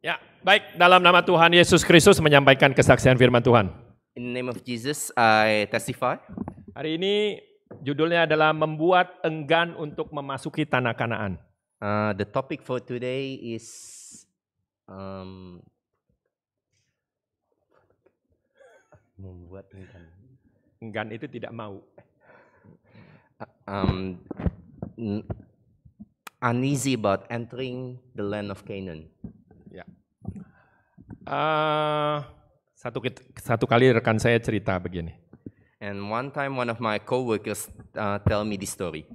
Ya, baik dalam nama Tuhan Yesus Kristus menyampaikan kesaksian firman Tuhan. In the name of Jesus I testify. Hari ini judulnya adalah membuat enggan untuk memasuki tanah Kanaan. Uh, the topic for today is um, membuat enggan. Enggan itu tidak mau. Um, uneasy about entering the land of Canaan. Ya. Uh, satu satu kali rekan saya cerita begini. And one time one of my coworkers uh, tell me this story.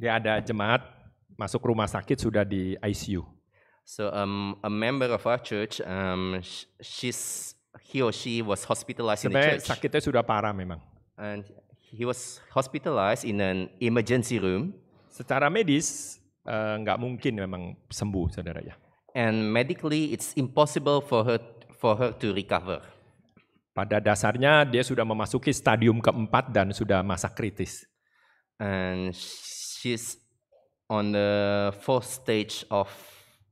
Dia ada jemaat masuk rumah sakit sudah di ICU. So um, a member of our church, um, she's he or she was hospitalized Sebenarnya in the church. sakitnya sudah parah memang. And he was hospitalized in an emergency room. Secara medis eh, nggak uh, mungkin memang sembuh saudara ya and medically it's impossible for her for her to recover. Pada dasarnya dia sudah memasuki stadium keempat dan sudah masa kritis. And she's on the fourth stage of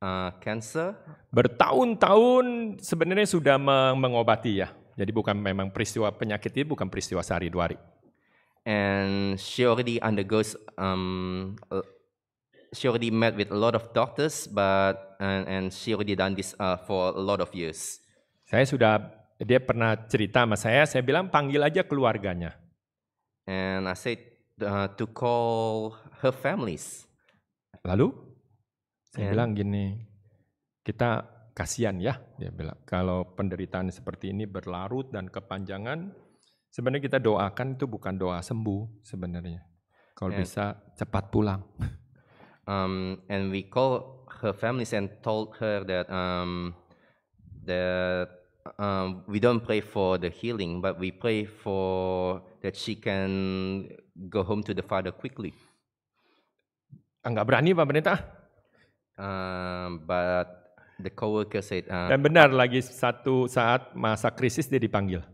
uh, cancer. Bertahun-tahun sebenarnya sudah mengobati ya. Jadi bukan memang peristiwa penyakit ini bukan peristiwa sehari dua hari. And she already undergoes um, she already met with a lot of doctors, but and, and she already done this uh, for a lot of years. Saya sudah dia pernah cerita sama saya, saya bilang panggil aja keluarganya. And I said uh, to call her families. Lalu saya and, bilang gini, kita kasihan ya, dia bilang kalau penderitaan seperti ini berlarut dan kepanjangan, sebenarnya kita doakan itu bukan doa sembuh sebenarnya. Kalau bisa cepat pulang. Um, and we called her families and told her that um, that um, we don't pray for the healing, but we pray for that she can go home to the father quickly. Enggak ah, berani pemerintah. Um, but the coworker said. Uh, Dan benar lagi satu saat masa krisis dia dipanggil.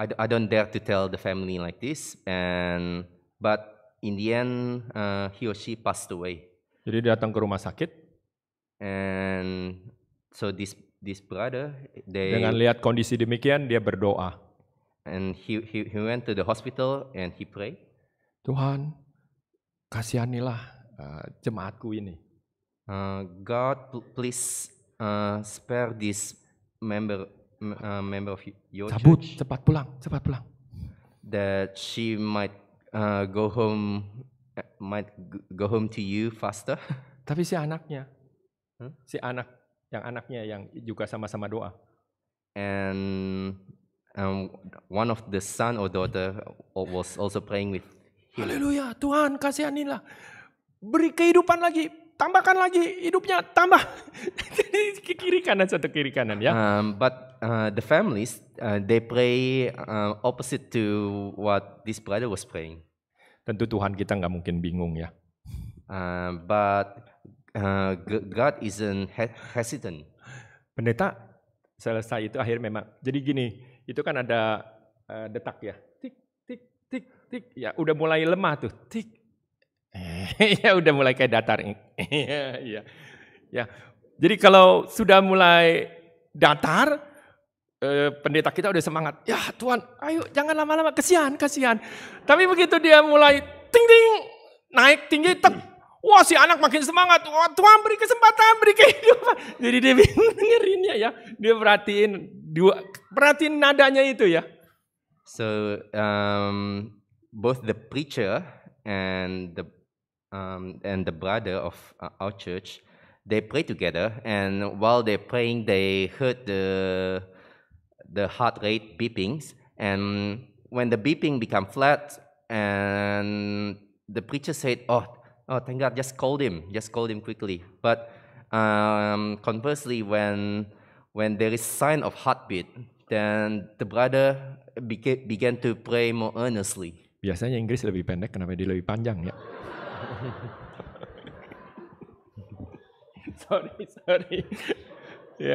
I, I don't dare to tell the family like this, and but in the end uh, he or she passed away. Jadi datang ke rumah sakit. And so this this brother they dengan lihat kondisi demikian dia berdoa. And he he he went to the hospital and he pray. Tuhan, kasihanilah uh, jemaatku ini. Uh, God please uh, spare this member uh, member of your Cabut, church. cepat pulang, cepat pulang. That she might uh, go home might go home to you faster. Tapi si anaknya, hmm? si anak yang anaknya yang juga sama-sama doa. And um, one of the son or daughter was also praying with. Haleluya, Tuhan kasihanilah, beri kehidupan lagi, tambahkan lagi hidupnya, tambah. Jadi kiri kanan satu kiri kanan ya. Um, but uh, the families uh, they pray uh, opposite to what this brother was praying. Tentu Tuhan kita nggak mungkin bingung ya. Uh, but uh, God isn't hesitant. Pendeta selesai itu akhir memang. Jadi gini, itu kan ada uh, detak ya, tik tik tik tik, ya udah mulai lemah tuh, tik, ya udah mulai kayak datar, ya, ya, ya. Jadi kalau sudah mulai datar, eh, pendeta kita udah semangat. Ya Tuhan, ayo jangan lama-lama, kesian, kasihan Tapi begitu dia mulai ting-ting, naik tinggi, tep. Wah si anak makin semangat, Wah, Tuhan beri kesempatan, beri kehidupan. Jadi dia dengerinnya ya, dia perhatiin dua, perhatiin nadanya itu ya. So um, both the preacher and the um, and the brother of uh, our church, they pray together, and while they praying, they heard the the heart rate beepings. And when the beeping become flat, and the preacher said, "Oh, oh, thank God, just called him, just called him quickly." But um, conversely, when when there is sign of heartbeat, then the brother beca- began to pray more earnestly. Biasanya Inggris lebih pendek, kenapa dia lebih panjang ya? sorry, sorry. ya.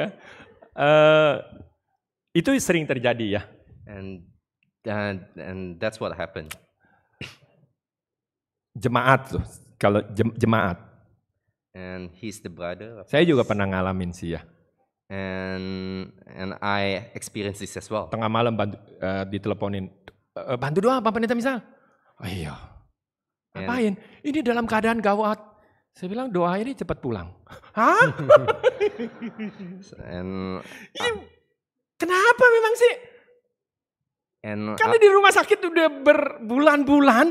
Yeah. Uh, Itu sering terjadi ya. And and, and that's what happened. Jemaat tuh, kalau jemaat. And he's the brother. Saya juga pernah ngalamin sih ya. And and I experienced this as well. Tengah malam bantu, uh, diteleponin, eh, bantu doa apa Pendeta misal. Oh, iya. Ngapain? Ini dalam keadaan gawat. Saya bilang doa ini cepat pulang. Hah? and, uh, Kenapa memang sih? And uh, Karena uh, di rumah sakit udah berbulan-bulan.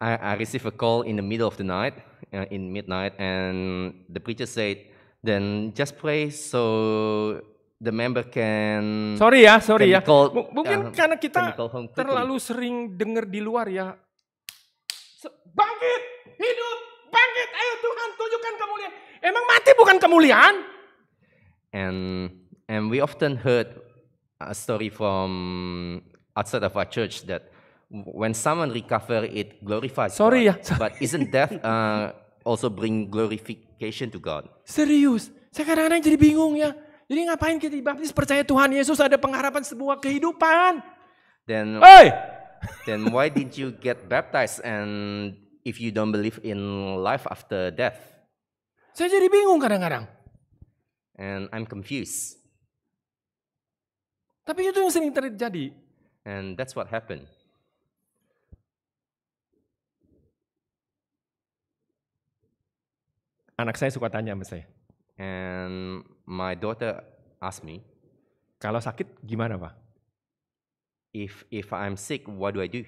I, I receive a call in the middle of the night, uh, in midnight, and the preacher said, then just pray so the member can. Sorry ya, sorry ya. Call, mungkin uh, karena kita terlalu sering dengar di luar ya. Bangkit, hidup, bangkit, ayo Tuhan tunjukkan kemuliaan. Emang mati bukan kemuliaan? And we often heard a story from outside of our church that when someone recover it glorifies Sorry God, ya. But isn't death uh, also bring glorification to God? Serius, saya kadang-kadang jadi bingung ya. Jadi ngapain kita dibaptis percaya Tuhan Yesus ada pengharapan sebuah kehidupan? Then, hey! then why didn't you get baptized and if you don't believe in life after death? Saya jadi bingung kadang-kadang. And I'm confused. Tapi itu yang sering terjadi. And that's what happened. Anak saya suka tanya sama saya. And my daughter asked me, kalau sakit gimana, Pak? If if I'm sick, what do I do?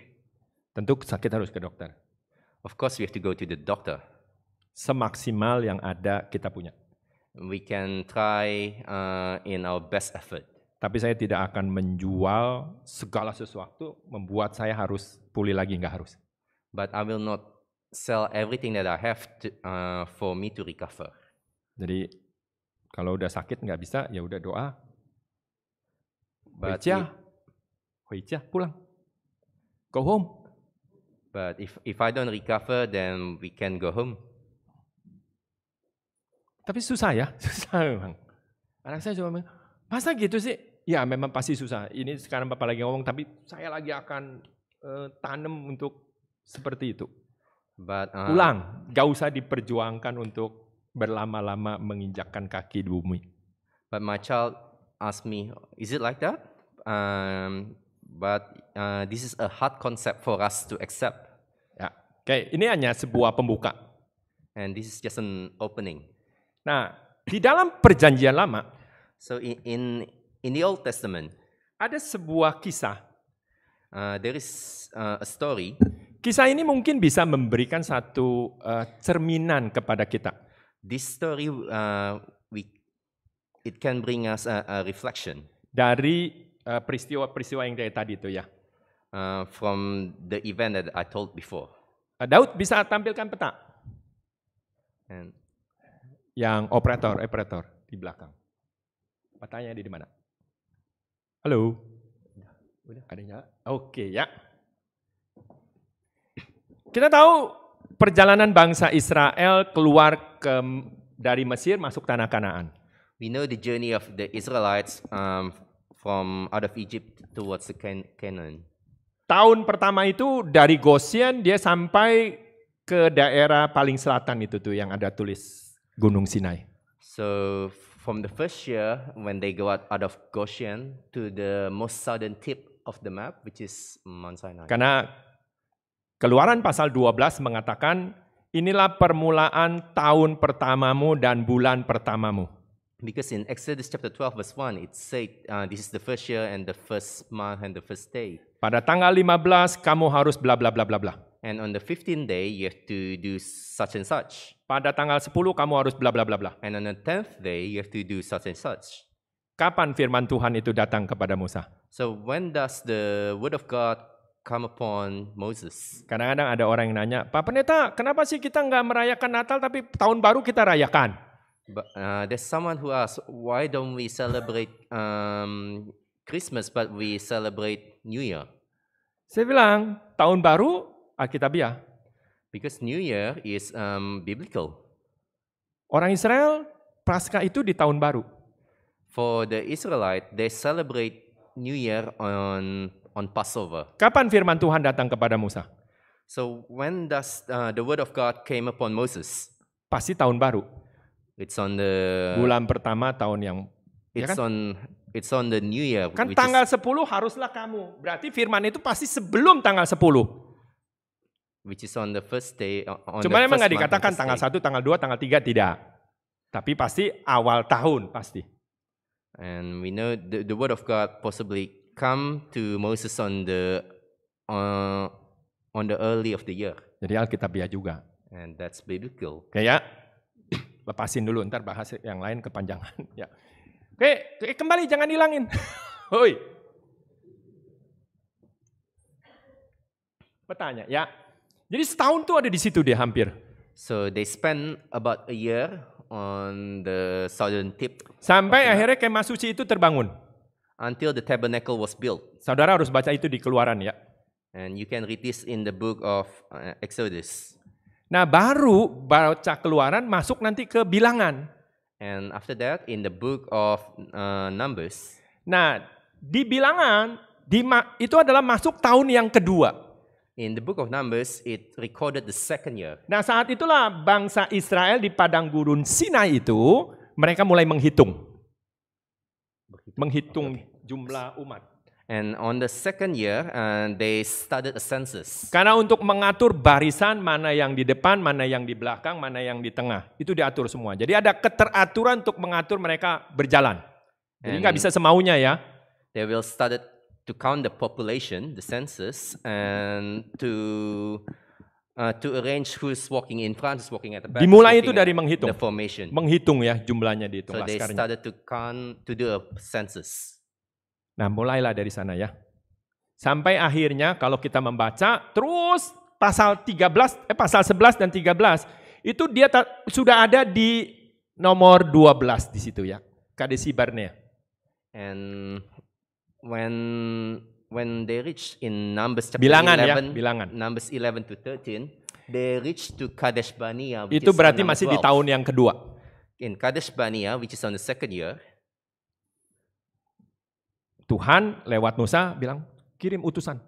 Tentu sakit harus ke dokter. Of course we have to go to the doctor. Semaksimal yang ada kita punya. We can try uh, in our best effort. Tapi saya tidak akan menjual segala sesuatu membuat saya harus pulih lagi, nggak harus. But I will not sell everything that I have to, uh, for me to recover. Jadi kalau udah sakit nggak bisa, ya udah doa. Baca, baca pulang, go home. But if if I don't recover, then we can go home. Tapi susah ya, susah memang. Anak saya cuma bilang, masa gitu sih? ya memang pasti susah. Ini sekarang Bapak lagi ngomong, tapi saya lagi akan uh, eh, tanam untuk seperti itu. But, uh, Ulang, gak usah diperjuangkan untuk berlama-lama menginjakkan kaki di bumi. But my child asked me, is it like that? Um, but uh, this is a hard concept for us to accept. Ya, oke. Okay. Ini hanya sebuah pembuka. And this is just an opening. Nah, di dalam perjanjian lama. So in, in in the Old Testament. Ada sebuah kisah. Uh, there is uh, a story. Kisah ini mungkin bisa memberikan satu uh, cerminan kepada kita. This story uh, we it can bring us a, a reflection. Dari peristiwa uh, peristiwa-peristiwa yang dari tadi itu ya. Uh, from the event that I told before. Uh, Daud bisa tampilkan peta. And yang operator, operator di belakang. Petanya di mana? Halo. Udah, ada Oke ya. Kita tahu perjalanan bangsa Israel keluar ke dari Mesir masuk tanah Kanaan. We know the journey of the Israelites um, from out of Egypt towards the Can Canaan. Tahun pertama itu dari Goshen dia sampai ke daerah paling selatan itu tuh yang ada tulis Gunung Sinai. So from the first year when they go out, out of Goshen to the most southern tip of the map, which is Mount Sinai. Karena keluaran pasal 12 mengatakan, inilah permulaan tahun pertamamu dan bulan pertamamu. Because in Exodus chapter 12 verse 1 it said uh, this is the first year and the first month and the first day. Pada tanggal 15 kamu harus bla bla bla bla bla. And on the 15th day you have to do such and such pada tanggal 10 kamu harus bla bla bla bla. And on the 10th day you have to do such and such. Kapan firman Tuhan itu datang kepada Musa? So when does the word of God come upon Moses? Kadang-kadang ada orang yang nanya, Pak Pendeta, kenapa sih kita nggak merayakan Natal tapi tahun baru kita rayakan? But, uh, there's someone who asks, why don't we celebrate um, Christmas but we celebrate New Year? Saya bilang, tahun baru Alkitabiah, Because New Year is um, biblical. Orang Israel Paskah itu di tahun baru. For the Israelite, they celebrate New Year on on Passover. Kapan firman Tuhan datang kepada Musa? So when does uh, the word of God came upon Moses? Pasti tahun baru. It's on the bulan pertama tahun yang ya It's ya kan? on it's on the new year. Kan tanggal is, 10 haruslah kamu. Berarti firman itu pasti sebelum tanggal 10 which is on the first day on Cuma the emang nggak dikatakan tanggal 1, tanggal 2, tanggal 3 tidak. Tapi pasti awal tahun pasti. And we know the, the word of God possibly come to Moses on the uh, on the early of the year. Jadi Alkitabiah juga. And that's biblical. Oke okay, ya. Lepasin dulu ntar bahas yang lain kepanjangan ya. Oke, okay, kembali jangan hilangin. Hoi. Bertanya ya. Jadi setahun tuh ada di situ dia hampir. So they spend about a year on the southern tip. Sampai akhirnya kemah suci itu terbangun. Until the tabernacle was built. Saudara harus baca itu di Keluaran ya. And you can read this in the book of uh, Exodus. Nah, baru baca Keluaran masuk nanti ke Bilangan. And after that in the book of uh, Numbers. Nah, di Bilangan di itu adalah masuk tahun yang kedua. In the book of Numbers, it recorded the second year. Nah, saat itulah bangsa Israel di padang gurun Sinai itu, mereka mulai menghitung. Menghitung jumlah umat. And on the second year, uh, they started a census. Karena untuk mengatur barisan mana yang di depan, mana yang di belakang, mana yang di tengah, itu diatur semua. Jadi ada keteraturan untuk mengatur mereka berjalan. Jadi nggak bisa semaunya ya. They will started to count the population, the census, and to Uh, to arrange who's walking in front, who's walking at the back. Dimulai itu dari menghitung. The formation. Menghitung ya jumlahnya dihitung so laskarnya. So they started to count to do a census. Nah, mulailah dari sana ya. Sampai akhirnya kalau kita membaca terus pasal 13 eh pasal 11 dan 13 itu dia sudah ada di nomor 12 di situ ya. Kadesi Barnea. And when when they reach in Numbers chapter bilangan 11, ya, bilangan. Numbers 11 to 13, they reach to Kadesh Barnea. Itu berarti masih 12. di tahun yang kedua. In Kadesh Barnea, which is on the second year. Tuhan lewat Musa bilang, kirim utusan.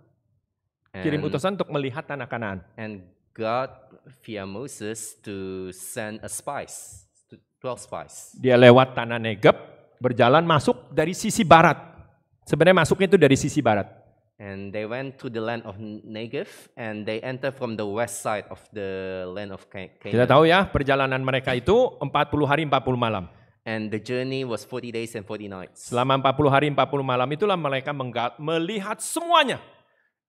And, kirim utusan untuk melihat tanah Kanaan. And God via Moses to send a spies, 12 spies. Dia lewat tanah Negeb, berjalan masuk dari sisi barat Sebenarnya masuknya itu dari sisi barat. And they went to the land of Negev and they enter from the west side of the land of Canaan. Kita tahu ya perjalanan mereka itu 40 hari 40 malam. And the journey was 40 days and 40 nights. Selama 40 hari 40 malam itulah mereka melihat semuanya.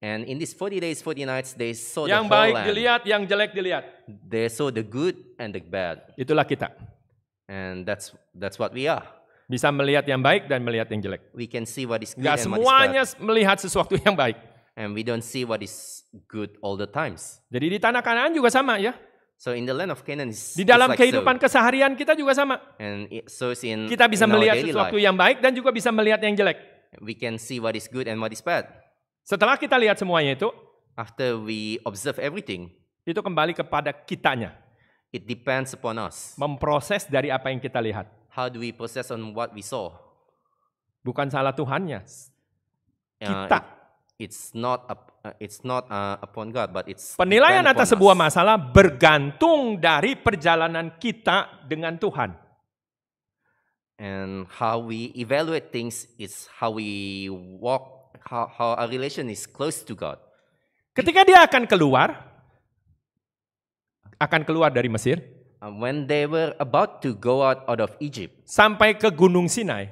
And in these 40 days 40 nights they saw yang the whole baik land. dilihat, yang jelek dilihat. They saw the good and the bad. Itulah kita. And that's that's what we are. Bisa melihat yang baik dan melihat yang jelek. We can see what is good Gak and semuanya what is bad. melihat sesuatu yang baik. And we don't see what is good all the times. Jadi di tanah Kanaan juga sama ya. So in the land of Canaan Di dalam like kehidupan so. keseharian kita juga sama. And so in, kita bisa in melihat sesuatu life. yang baik dan juga bisa melihat yang jelek. We can see what is good and what is bad. Setelah kita lihat semuanya itu, after we observe everything, itu kembali kepada kitanya. It depends upon us. Memproses dari apa yang kita lihat. How do we process on what we saw? Bukan salah Tuhannya. Kita. Uh, it's not a, uh, it's not uh, upon God, but it's penilaian atas sebuah us. masalah bergantung dari perjalanan kita dengan Tuhan. And how we evaluate things is how we walk, how, how our relation is close to God. Ketika dia akan keluar, akan keluar dari Mesir, Uh, when they were about to go out, out of Egypt, sampai ke Gunung Sinai,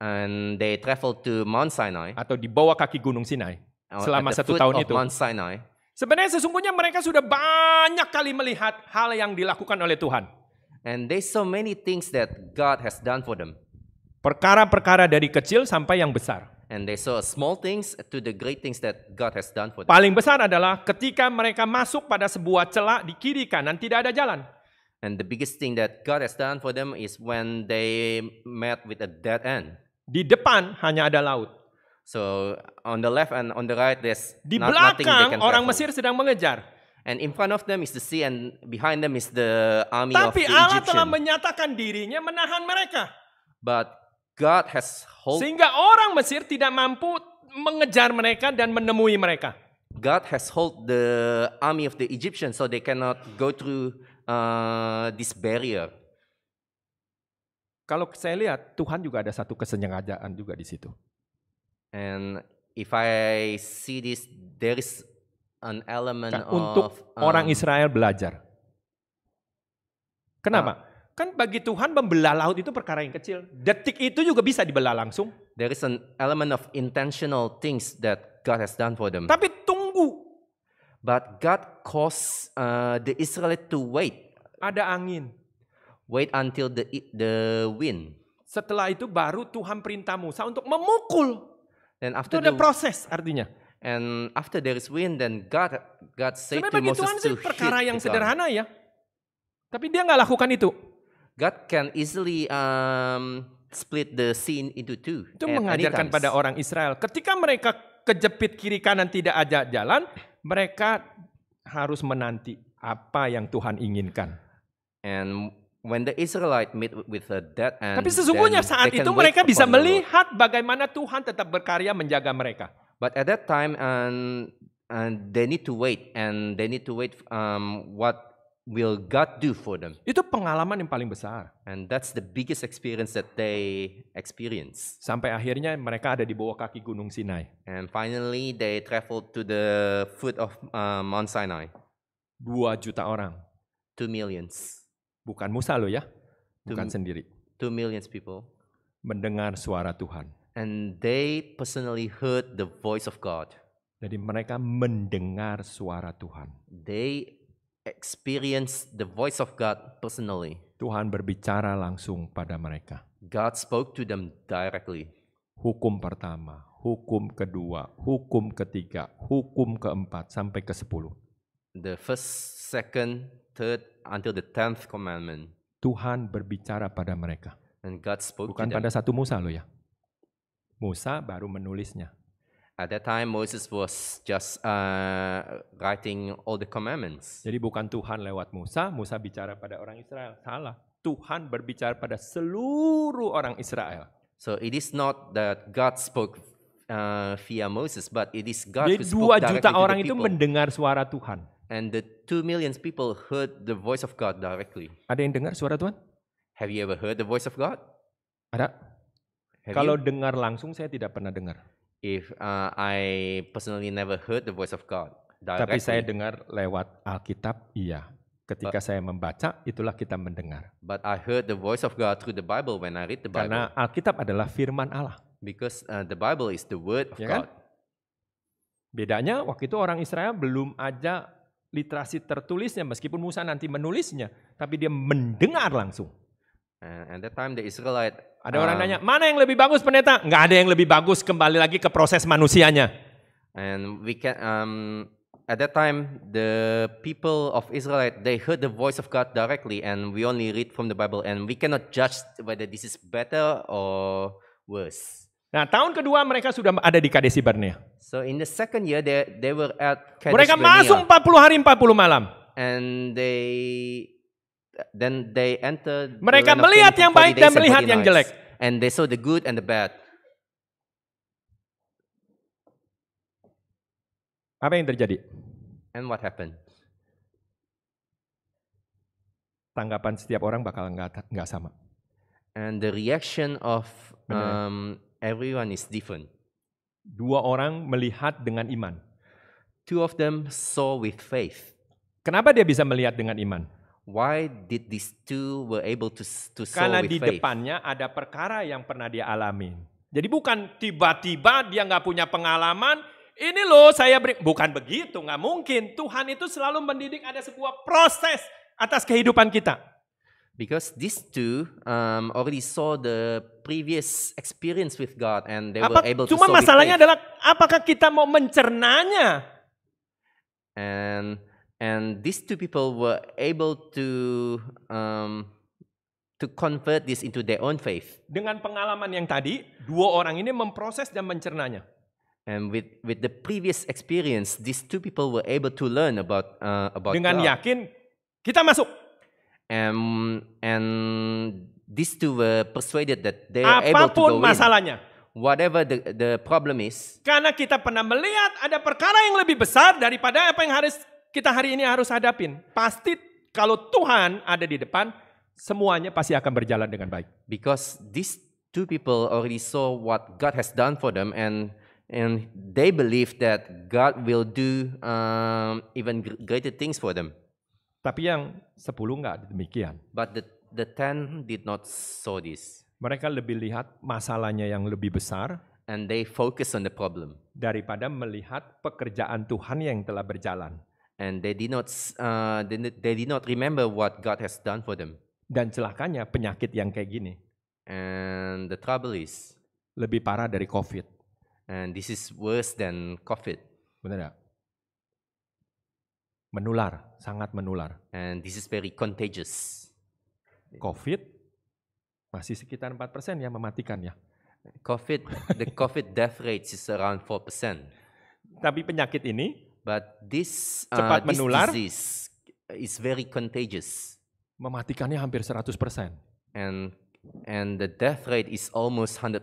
and they traveled to Mount Sinai, atau di bawah kaki Gunung Sinai, uh, selama satu tahun itu. Mount Sinai, Sebenarnya sesungguhnya mereka sudah banyak kali melihat hal yang dilakukan oleh Tuhan. And they so many things that God has done for them. Perkara-perkara dari kecil sampai yang besar. And they saw small things to the great things that God has done for them. Paling besar adalah ketika mereka masuk pada sebuah celah di kiri kanan tidak ada jalan. And the biggest thing that God has done for them is when they met with a dead end. Di depan hanya ada laut. So on the left and on the right there's Di not, belakang nothing they can orang travel. Mesir sedang mengejar. And in front of them is the sea and behind them is the army Tapi of the Egyptian. Allah telah menyatakan dirinya menahan mereka. But God has hold Sehingga orang Mesir tidak mampu mengejar mereka dan menemui mereka. God has hold the army of the Egyptians so they cannot go through Eh, this barrier? Kalau saya lihat Tuhan juga ada satu kesengajaan juga di situ. And if I see this, there is an element kan, untuk um, orang Israel belajar. Kenapa? Uh, kan bagi Tuhan membelah laut itu perkara yang kecil. Detik itu juga bisa dibelah langsung. There is an element of intentional things that God has done for them. Tapi But God caused uh, the Israelites to wait. Ada angin. Wait until the the wind. Setelah itu baru Tuhan perintah Musa untuk memukul. Then after itu ada the, proses artinya. And after there is wind, then God God said Sebenarnya to Moses Tuhan to hit perkara yang sederhana ya. Tapi dia nggak lakukan itu. God can easily um, split the sea into two. Itu mengajarkan pada orang Israel. Ketika mereka kejepit kiri kanan tidak ada jalan, mereka harus menanti apa yang Tuhan inginkan. And when the Israelite meet with the dead and Tapi sesungguhnya saat itu mereka bisa melihat bagaimana Tuhan tetap berkarya menjaga mereka. But at that time and and they need to wait and they need to wait um, what will God do for them? Itu pengalaman yang paling besar. And that's the biggest experience that they experience. Sampai akhirnya mereka ada di bawah kaki Gunung Sinai. And finally they traveled to the foot of uh, Mount Sinai. 2 juta orang. 2 millions. Bukan Musa loh ya. Bukan two, sendiri. 2 millions people. Mendengar suara Tuhan. And they personally heard the voice of God. Jadi mereka mendengar suara Tuhan. They experience the voice of God personally. Tuhan berbicara langsung pada mereka. God spoke to them directly. Hukum pertama, hukum kedua, hukum ketiga, hukum keempat sampai ke sepuluh. The first, second, third until the tenth commandment. Tuhan berbicara pada mereka. And God spoke Bukan to them. pada satu Musa loh ya. Musa baru menulisnya. At that time Moses was just uh, writing all the commandments. Jadi bukan Tuhan lewat Musa, Musa bicara pada orang Israel. Salah. Tuhan berbicara pada seluruh orang Israel. So it is not that God spoke uh, via Moses, but it is God Jadi who spoke directly juta orang to the people. itu mendengar suara Tuhan. And the two millions people heard the voice of God directly. Ada yang dengar suara Tuhan? Have you ever heard the voice of God? Ada. Have Kalau you? dengar langsung saya tidak pernah dengar if uh, I personally never heard the voice of God. Directly. Tapi saya dengar lewat Alkitab, iya. Ketika but, saya membaca, itulah kita mendengar. But I heard the voice of God through the Bible when I read the Bible. Karena Alkitab adalah firman Allah. Because uh, the Bible is the word of ya God. Bedanya waktu itu orang Israel belum aja literasi tertulisnya meskipun Musa nanti menulisnya, tapi dia mendengar langsung. And that time the Israelite. Ada orang um, nanya, mana yang lebih bagus pendeta? Enggak ada yang lebih bagus. Kembali lagi ke proses manusianya. And we can um, at that time the people of Israelite they heard the voice of God directly, and we only read from the Bible, and we cannot judge whether this is better or worse. Nah, tahun kedua mereka sudah ada di kadesi Barnea. So in the second year they they were at kadesi Barnea. Mereka masuk 40 hari 40 malam. And they Then they enter Mereka the melihat yang baik dan melihat yang jelek. And they saw the good and the bad. Apa yang terjadi? And what happened? Tanggapan setiap orang bakal nggak nggak sama. And the reaction of um, everyone is different. Dua orang melihat dengan iman. Two of them saw with faith. Kenapa dia bisa melihat dengan iman? Why did these two were able to to sow Karena di faith? depannya ada perkara yang pernah dia alami. Jadi bukan tiba-tiba dia nggak punya pengalaman. Ini loh saya beri. Bukan begitu, nggak mungkin. Tuhan itu selalu mendidik ada sebuah proses atas kehidupan kita. Because these two um, already saw the previous experience with God and they Apa, were able to. Cuma masalahnya adalah apakah kita mau mencernanya? And and these two people were able to um, to convert this into their own faith. Dengan pengalaman yang tadi, dua orang ini memproses dan mencernanya. And with with the previous experience, these two people were able to learn about uh, about Dengan God. yakin kita masuk. And um, and these two were persuaded that they are able to go masalahnya. In. Whatever the the problem is. Karena kita pernah melihat ada perkara yang lebih besar daripada apa yang harus kita hari ini harus hadapin. Pasti kalau Tuhan ada di depan, semuanya pasti akan berjalan dengan baik. Because these two people already saw what God has done for them and and they believe that God will do um, even greater things for them. Tapi yang sepuluh nggak demikian. But the the ten did not saw this. Mereka lebih lihat masalahnya yang lebih besar. And they focus on the problem. Daripada melihat pekerjaan Tuhan yang telah berjalan and they did not uh, they, did not remember what God has done for them. Dan celakanya penyakit yang kayak gini. And the trouble is lebih parah dari COVID. And this is worse than COVID. Benar tidak? Menular, sangat menular. And this is very contagious. COVID masih sekitar 4% yang mematikan ya. COVID, the COVID death rate is around 4%. Tapi penyakit ini But this, uh, cepat this menular. disease is very contagious. Mematikannya hampir 100%. And and the death rate is almost 100%.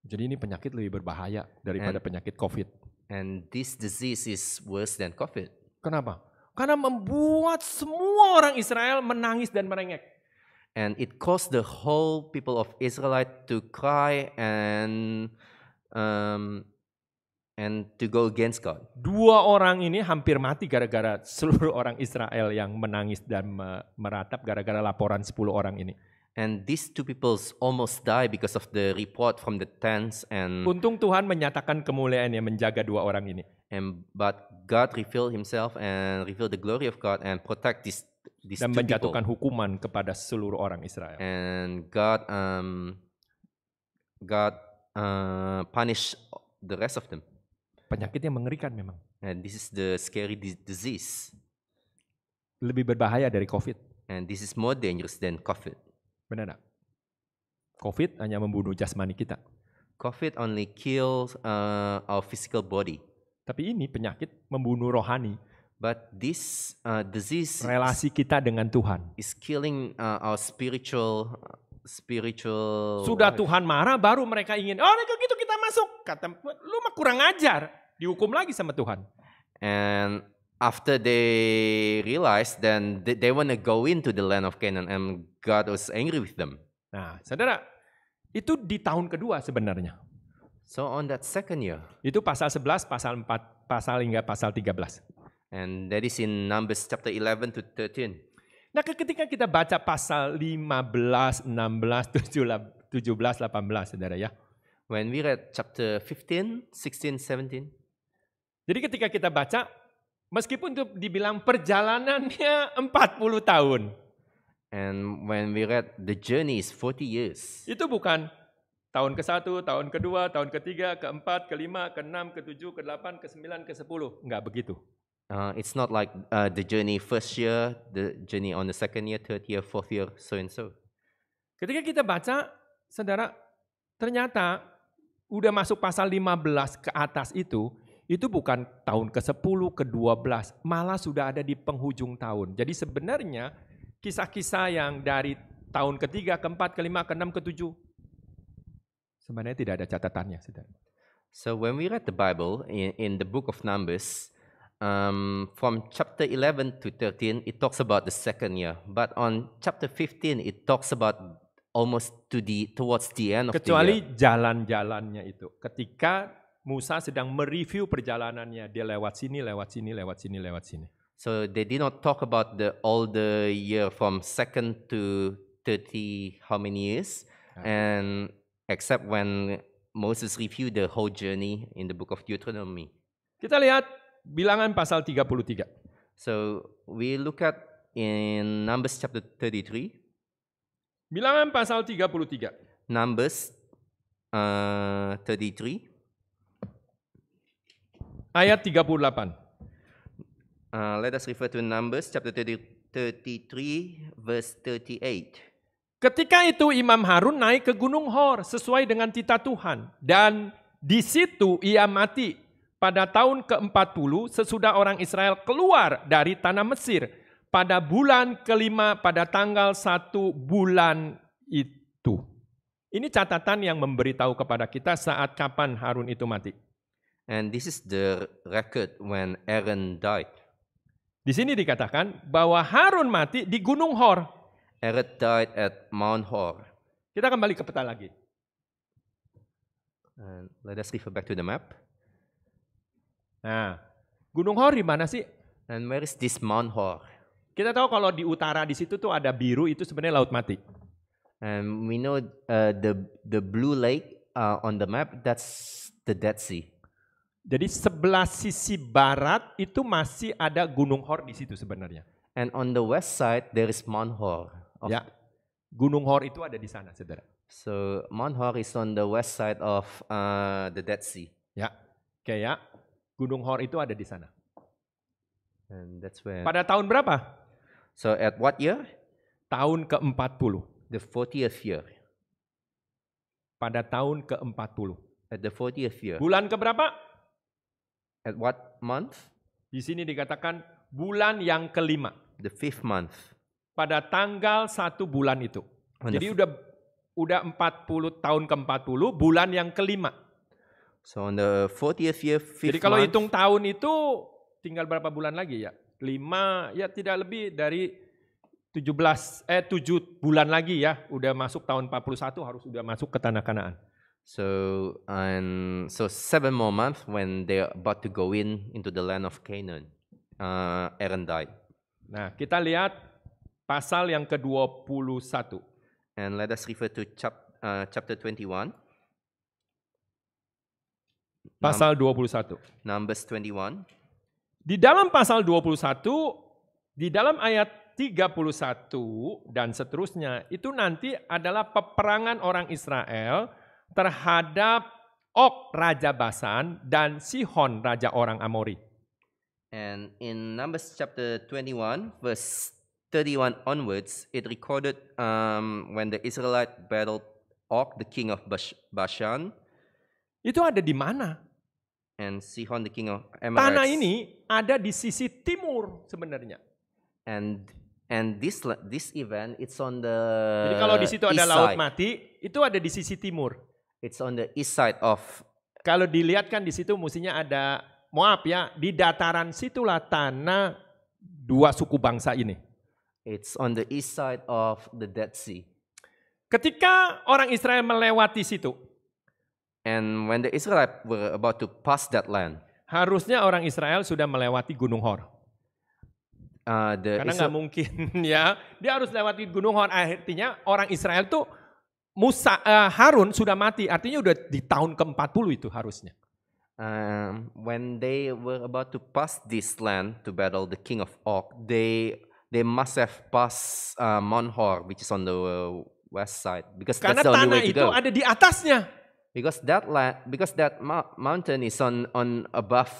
Jadi ini penyakit lebih berbahaya daripada and, penyakit COVID. And this disease is worse than COVID. Kenapa? Karena membuat semua orang Israel menangis dan merengek. And it caused the whole people of Israelite to cry and um, and to go against God. Dua orang ini hampir mati gara-gara seluruh orang Israel yang menangis dan meratap gara-gara laporan 10 orang ini. And these two peoples almost die because of the report from the tents and Untung Tuhan menyatakan kemuliaan yang menjaga dua orang ini. And but God revealed himself and revealed the glory of God and protect this. these dan menjatuhkan hukuman kepada seluruh orang Israel. And God um God uh, punish the rest of them penyakit yang mengerikan memang. And this is the scary disease. Lebih berbahaya dari COVID. And this is more dangerous than COVID. Benar tak? COVID hanya membunuh jasmani kita. COVID only kills uh, our physical body. Tapi ini penyakit membunuh rohani. But this uh, disease relasi kita dengan Tuhan is killing uh, our spiritual spiritual. Sudah Tuhan marah baru mereka ingin oh gitu kita masuk kata lu mah kurang ajar dihukum lagi sama Tuhan. And after they realized then they, they want to go into the land of Canaan and God was angry with them. Nah, Saudara, itu di tahun kedua sebenarnya. So on that second year. Itu pasal 11, pasal 4, pasal hingga pasal 13. And that is in Numbers chapter 11 to 13. Nah, ketika kita baca pasal 15, 16, 17, 18, Saudara ya. When we read chapter 15, 16, 17. Jadi ketika kita baca, meskipun itu dibilang perjalanannya 40 tahun. And when we read the journey is 40 years. Itu bukan tahun ke-1, tahun ke-2, tahun ke-3, ke-4, ke-5, ke-6, ke-7, ke-8, ke-9, ke-10. Enggak begitu. Uh, it's not like uh, the journey first year, the journey on the second year, third year, fourth year, so and so. Ketika kita baca, saudara, ternyata udah masuk pasal 15 ke atas itu, itu bukan tahun ke-10, ke-12, malah sudah ada di penghujung tahun. Jadi sebenarnya kisah-kisah yang dari tahun ke-3, ke-4, ke-5, ke-6, ke-7 sebenarnya tidak ada catatannya, Saudara. So when we read the Bible in, in the book of Numbers, um, from chapter 11 to 13, it talks about the second year. But on chapter 15, it talks about almost to the towards the end of Kecuali the year. Kecuali jalan-jalannya itu. Ketika Musa sedang mereview perjalanannya. Dia lewat sini, lewat sini, lewat sini, lewat sini. So they did not talk about the all the year from second to 30 how many years yeah. and except when Moses reviewed the whole journey in the book of Deuteronomy. Kita lihat bilangan pasal 33. So we look at in Numbers chapter 33. Bilangan pasal 33. Numbers uh, 33. Ayat 38. Uh, let us refer to Numbers chapter 33 verse 38. Ketika itu Imam Harun naik ke Gunung Hor sesuai dengan tita Tuhan dan di situ ia mati pada tahun ke-40 sesudah orang Israel keluar dari tanah Mesir pada bulan kelima pada tanggal satu bulan itu. Ini catatan yang memberitahu kepada kita saat kapan Harun itu mati. And this is the record when Aaron died. Di sini dikatakan bahwa Harun mati di Gunung Hor. Aaron died at Mount Hor. Kita kembali ke peta lagi. And let us refer back to the map. Nah, Gunung Hor di mana sih? And where is this Mount Hor? Kita tahu kalau di utara di situ tuh ada biru itu sebenarnya laut mati. And we know uh, the the blue lake uh, on the map that's the Dead Sea. Jadi sebelah sisi barat itu masih ada Gunung Hor di situ sebenarnya. And on the west side there is Mount Hor. Of... Ya. Gunung Hor itu ada di sana, saudara. So Mount Hor is on the west side of uh, the Dead Sea. Ya. Oke okay, ya. Gunung Hor itu ada di sana. And that's where... Pada tahun berapa? So at what year? Tahun ke-40. The 40th year. Pada tahun ke-40. At the 40th year. Bulan ke berapa? At what month? Di sini dikatakan bulan yang kelima. The fifth month. Pada tanggal satu bulan itu. When Jadi udah udah 40 tahun ke-40 bulan yang kelima. So on the 40th year, fifth Jadi kalau hitung tahun itu tinggal berapa bulan lagi ya? 5 ya tidak lebih dari 17 eh 7 bulan lagi ya udah masuk tahun 41 harus udah masuk ke tanah Kanaan. So and so seven more months when they are about to go in into the land of Canaan, uh, Aaron died. Nah, kita lihat pasal yang ke-21. And let us refer to chap, uh, chapter 21. Pasal 21. Numbers 21. Di dalam pasal 21, di dalam ayat 31 dan seterusnya, itu nanti adalah peperangan orang Israel terhadap Og Raja Basan dan Sihon Raja orang Amori. And in Numbers chapter 21 verse 31 onwards, it recorded um, when the Israelite battled Og the king of Bas Bashan. Itu ada di mana? And Sihon the king of Amorites. Tanah ini ada di sisi timur sebenarnya. And And this this event it's on the Jadi kalau di situ ada laut mati, itu ada di sisi timur. It's on the east side of Kalau dilihat kan di situ mestinya ada Moab ya, di dataran situlah tanah dua suku bangsa ini. It's on the east side of the Dead Sea. Ketika orang Israel melewati situ, and when the Israelites were about to pass that land, harusnya orang Israel sudah melewati Gunung Hor. Uh, the Karena nggak mungkin ya, dia harus lewati Gunung Hor. Artinya orang Israel tuh Musa uh, Harun sudah mati, artinya udah di tahun ke-40 itu harusnya. Um, when they were about to pass this land to battle the king of Og, they they must have passed uh, Mount Hor, which is on the uh, west side, because Karena that's the only way to go. Karena tanah itu ada di atasnya. Because that land, because that mountain is on on above.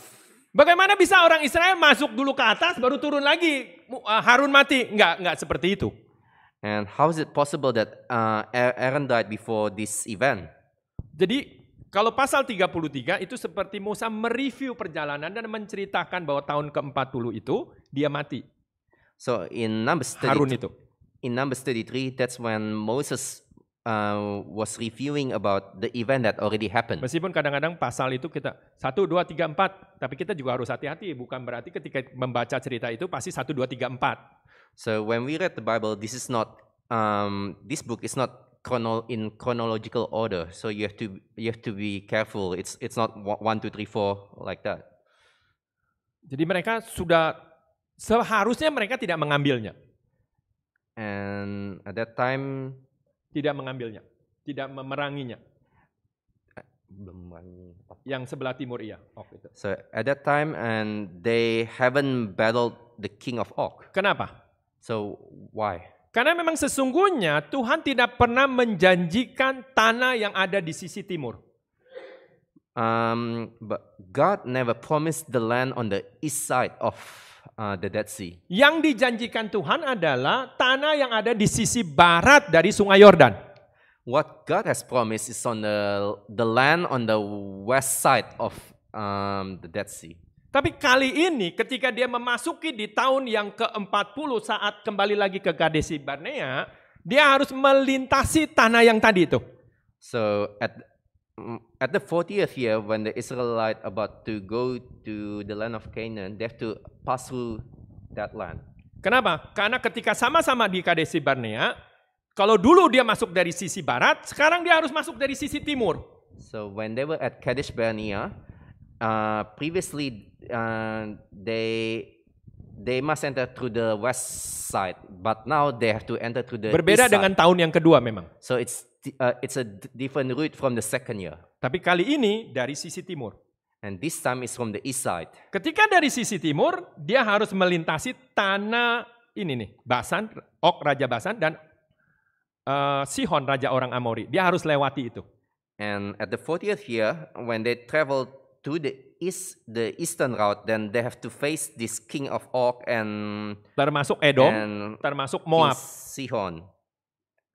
Bagaimana bisa orang Israel masuk dulu ke atas baru turun lagi? Uh, Harun mati? Enggak, enggak seperti itu. And how is it possible that uh, Aaron died before this event? Jadi kalau pasal 33 itu seperti Musa mereview perjalanan dan menceritakan bahwa tahun ke-40 itu dia mati. So in Numbers 32, Harun itu. In Numbers 33 that's when Moses uh, was reviewing about the event that already happened. Meskipun kadang-kadang pasal itu kita 1 2 3 4, tapi kita juga harus hati-hati bukan berarti ketika membaca cerita itu pasti 1 2 3 4. So when we read the Bible, this is not um, this book is not chrono in chronological order. So you have to you have to be careful. It's it's not one two three four like that. Jadi mereka sudah seharusnya mereka tidak mengambilnya. And at that time tidak mengambilnya, tidak memeranginya. Eh, yang sebelah timur iya Ok oh, gitu. So at that time and they haven't battled the king of Ok. Kenapa? So why? Karena memang sesungguhnya Tuhan tidak pernah menjanjikan tanah yang ada di sisi timur. Um, but God never promised the land on the east side of uh, the Dead Sea. Yang dijanjikan Tuhan adalah tanah yang ada di sisi barat dari Sungai Yordan. What God has promised is on the the land on the west side of um, the Dead Sea. Tapi kali ini ketika dia memasuki di tahun yang ke-40 saat kembali lagi ke Kadesi Barnea, dia harus melintasi tanah yang tadi itu. So at mm, at the 40th year when the Israelite about to go to the land of Canaan, they have to pass through that land. Kenapa? Karena ketika sama-sama di Kadesi Barnea, kalau dulu dia masuk dari sisi barat, sekarang dia harus masuk dari sisi timur. So when they were at Kadesh Barnea, Uh, previously uh, they they must enter through the west side, but now they have to enter through the Berbeda east side. dengan tahun yang kedua memang. So it's uh, it's a different route from the second year. Tapi kali ini dari sisi timur. And this time is from the east side. Ketika dari sisi timur, dia harus melintasi tanah ini nih, Basan, Ok Raja Basan dan uh, Sihon Raja orang Amori. Dia harus lewati itu. And at the 40th year, when they traveled to the east, the eastern route, then they have to face this king of Og and termasuk Edom, and termasuk Moab, king Sihon,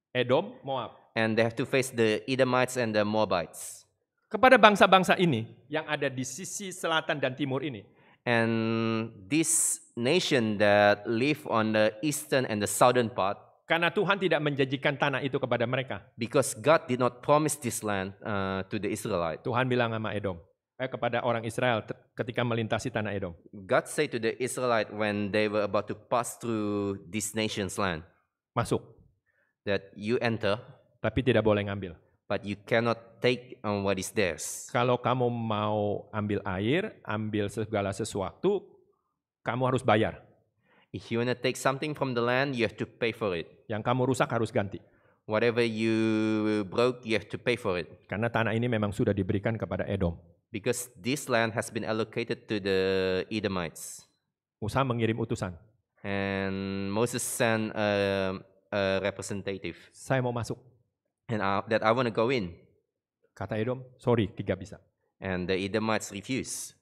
Edom, Moab, and they have to face the Edomites and the Moabites. Kepada bangsa-bangsa ini yang ada di sisi selatan dan timur ini. And this nation that live on the eastern and the southern part. Karena Tuhan tidak menjanjikan tanah itu kepada mereka. Because God did not promise this land uh, to the Israelite. Tuhan bilang sama Edom eh, kepada orang Israel ketika melintasi tanah Edom. God said to the Israelite when they were about to pass through this nation's land. Masuk. That you enter. Tapi tidak boleh ngambil. But you cannot take on what is theirs. Kalau kamu mau ambil air, ambil segala sesuatu, kamu harus bayar. If you want to take something from the land, you have to pay for it. Yang kamu rusak harus ganti. Whatever you broke, you have to pay for it. Karena tanah ini memang sudah diberikan kepada Edom because this land has been allocated to the Edomites. Musa mengirim utusan. And Moses sent a, a representative. Saya mau masuk. And I, that I want to go in. Kata Edom, sorry, tidak bisa. And the Edomites refuse.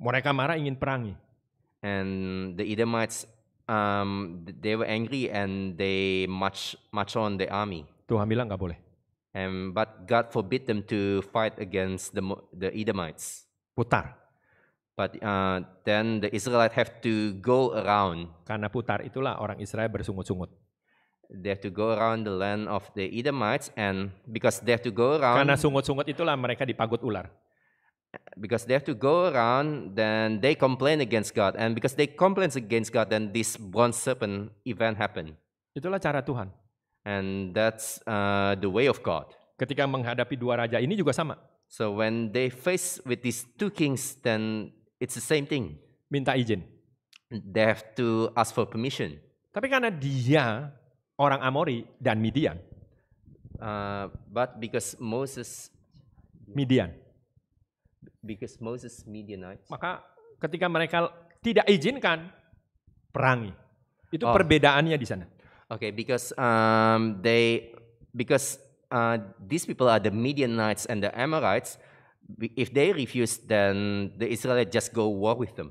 Mereka marah ingin perangi. And the Edomites, um, they were angry and they march march on the army. Tuhan bilang nggak boleh. And but God forbid them to fight against the the Edomites. Putar. But uh, then the Israelites have to go around. Karena putar itulah orang Israel bersungut-sungut. They have to go around the land of the Edomites and because they have to go around. Karena sungut-sungut itulah mereka dipagut ular. Because they have to go around, then they complain against God, and because they complain against God, then this bronze serpent event happened. Itulah cara Tuhan. And that's uh, the way of God. Ketika menghadapi dua raja ini juga sama. So when they face with these two kings, then it's the same thing. Minta izin. They have to ask for permission. Tapi karena dia orang Amori dan Midian. Uh, but because Moses Midian. Because Moses Midianite. Maka ketika mereka tidak izinkan perangi. Itu oh. perbedaannya di sana. Okay, because um, they because uh, these people are the Midianites and the Amorites. If they refuse, then the Israelites just go war with them.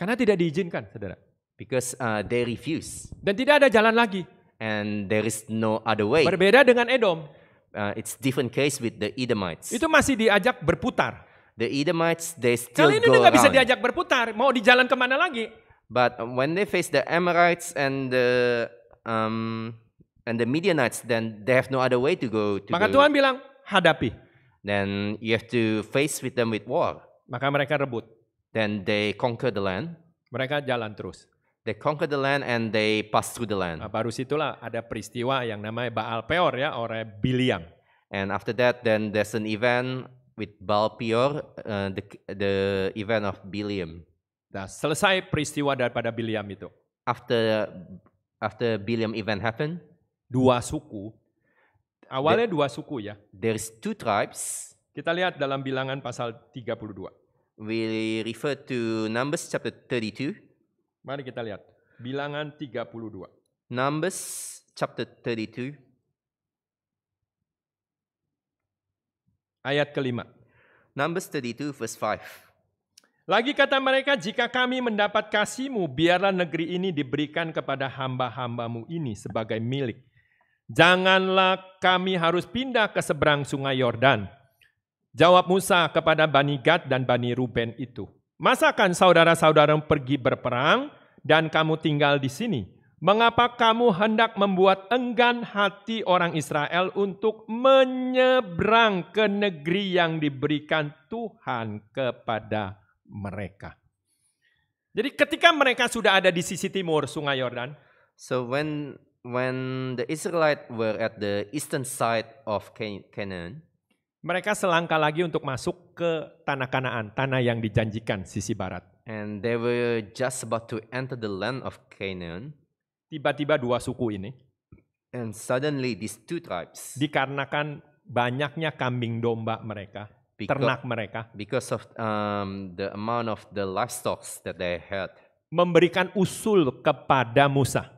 Karena tidak diizinkan, saudara. Because uh, they refuse. Dan tidak ada jalan lagi. And there is no other way. Berbeda dengan Edom. Uh, it's different case with the Edomites. Itu masih diajak berputar. The Edomites, they still go Kali ini udah nggak bisa diajak berputar. Mau di jalan kemana lagi? But when they face the Amorites and the um, and the Midianites, then they have no other way to go. To Maka go. Tuhan bilang hadapi. Then you have to face with them with war. Maka mereka rebut. Then they conquer the land. Mereka jalan terus. They conquer the land and they pass through the land. Nah, baru situlah ada peristiwa yang namanya Baal Peor ya, oleh Biliam. And after that, then there's an event with Baal Peor, uh, the the event of Biliam. Nah, selesai peristiwa daripada Biliam itu. After after Biliam event happened, dua suku awalnya the, dua suku ya. There's two tribes. Kita lihat dalam bilangan pasal 32. We refer to Numbers chapter 32. Mari kita lihat. Bilangan 32. Numbers chapter 32. Ayat kelima. Numbers 32 verse 5. Lagi kata mereka, jika kami mendapat kasihmu, biarlah negeri ini diberikan kepada hamba-hambamu ini sebagai milik. Janganlah kami harus pindah ke seberang sungai Yordan. Jawab Musa kepada Bani Gad dan Bani Ruben itu. Masakan saudara saudara pergi berperang dan kamu tinggal di sini? Mengapa kamu hendak membuat enggan hati orang Israel untuk menyeberang ke negeri yang diberikan Tuhan kepada mereka. Jadi ketika mereka sudah ada di sisi timur Sungai Yordan. So when when the Israelites were at the eastern side of Canaan, mereka selangkah lagi untuk masuk ke tanah Kanaan, tanah yang dijanjikan sisi barat. And they were just about to enter the land of Canaan. Tiba-tiba dua suku ini. And suddenly these two tribes. Dikarenakan banyaknya kambing domba mereka because, ternak mereka. Because of um, the amount of the livestock that they had. Memberikan usul kepada Musa.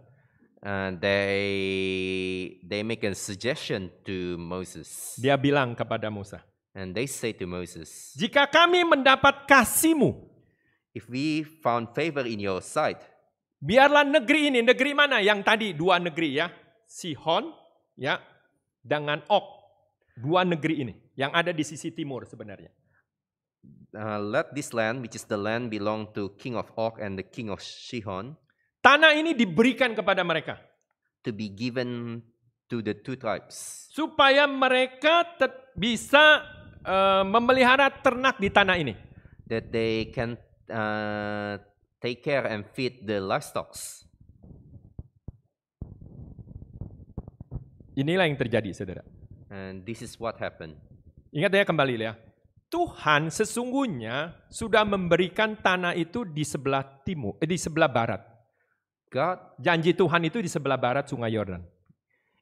And they they make a suggestion to Moses. Dia bilang kepada Musa. And they say to Moses, Jika kami mendapat kasihmu, if we found favor in your sight, biarlah negeri ini, negeri mana yang tadi dua negeri ya, Sihon ya, dengan Ok dua negeri ini yang ada di sisi timur sebenarnya. Uh, let this land which is the land belong to king of Og and the king of Sihon. Tanah ini diberikan kepada mereka. To be given to the two tribes. Supaya mereka bisa uh, memelihara ternak di tanah ini. That they can uh, take care and feed the livestock. Inilah yang terjadi, saudara. And this is what happened. Ingat ya kembali ya. Tuhan sesungguhnya sudah memberikan tanah itu di sebelah timur, eh, di sebelah barat. God, janji Tuhan itu di sebelah barat Sungai Yordan.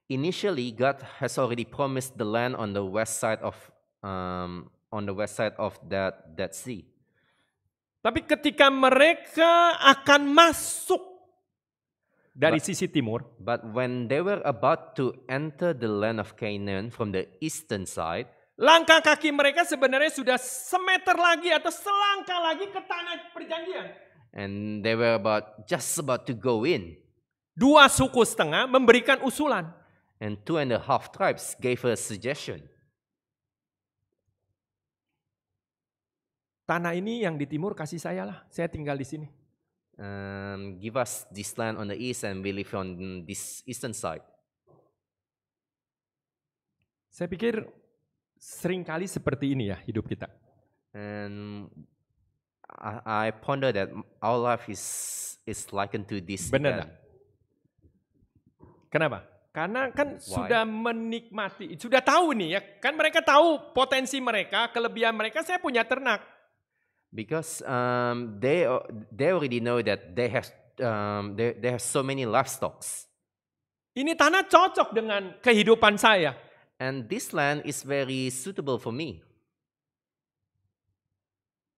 Initially, God has already promised the land on the west side of um, on the west side of that that sea. Tapi ketika mereka akan masuk dari but, sisi timur. But when they were about to enter the land of Canaan from the eastern side, langkah kaki mereka sebenarnya sudah semeter lagi atau selangkah lagi ke tanah perjanjian. And they were about just about to go in. Dua suku setengah memberikan usulan. And two and a half tribes gave a suggestion. Tanah ini yang di timur kasih saya lah, saya tinggal di sini um, give us this land on the east and we live on this eastern side. Saya pikir seringkali seperti ini ya hidup kita. And I, I ponder that our life is is likened to this. Benar. Kenapa? Karena kan Why? sudah menikmati, sudah tahu nih ya, kan mereka tahu potensi mereka, kelebihan mereka. Saya punya ternak, because um, they they already know that they have um, they, they have so many livestocks. Ini tanah cocok dengan kehidupan saya. And this land is very suitable for me.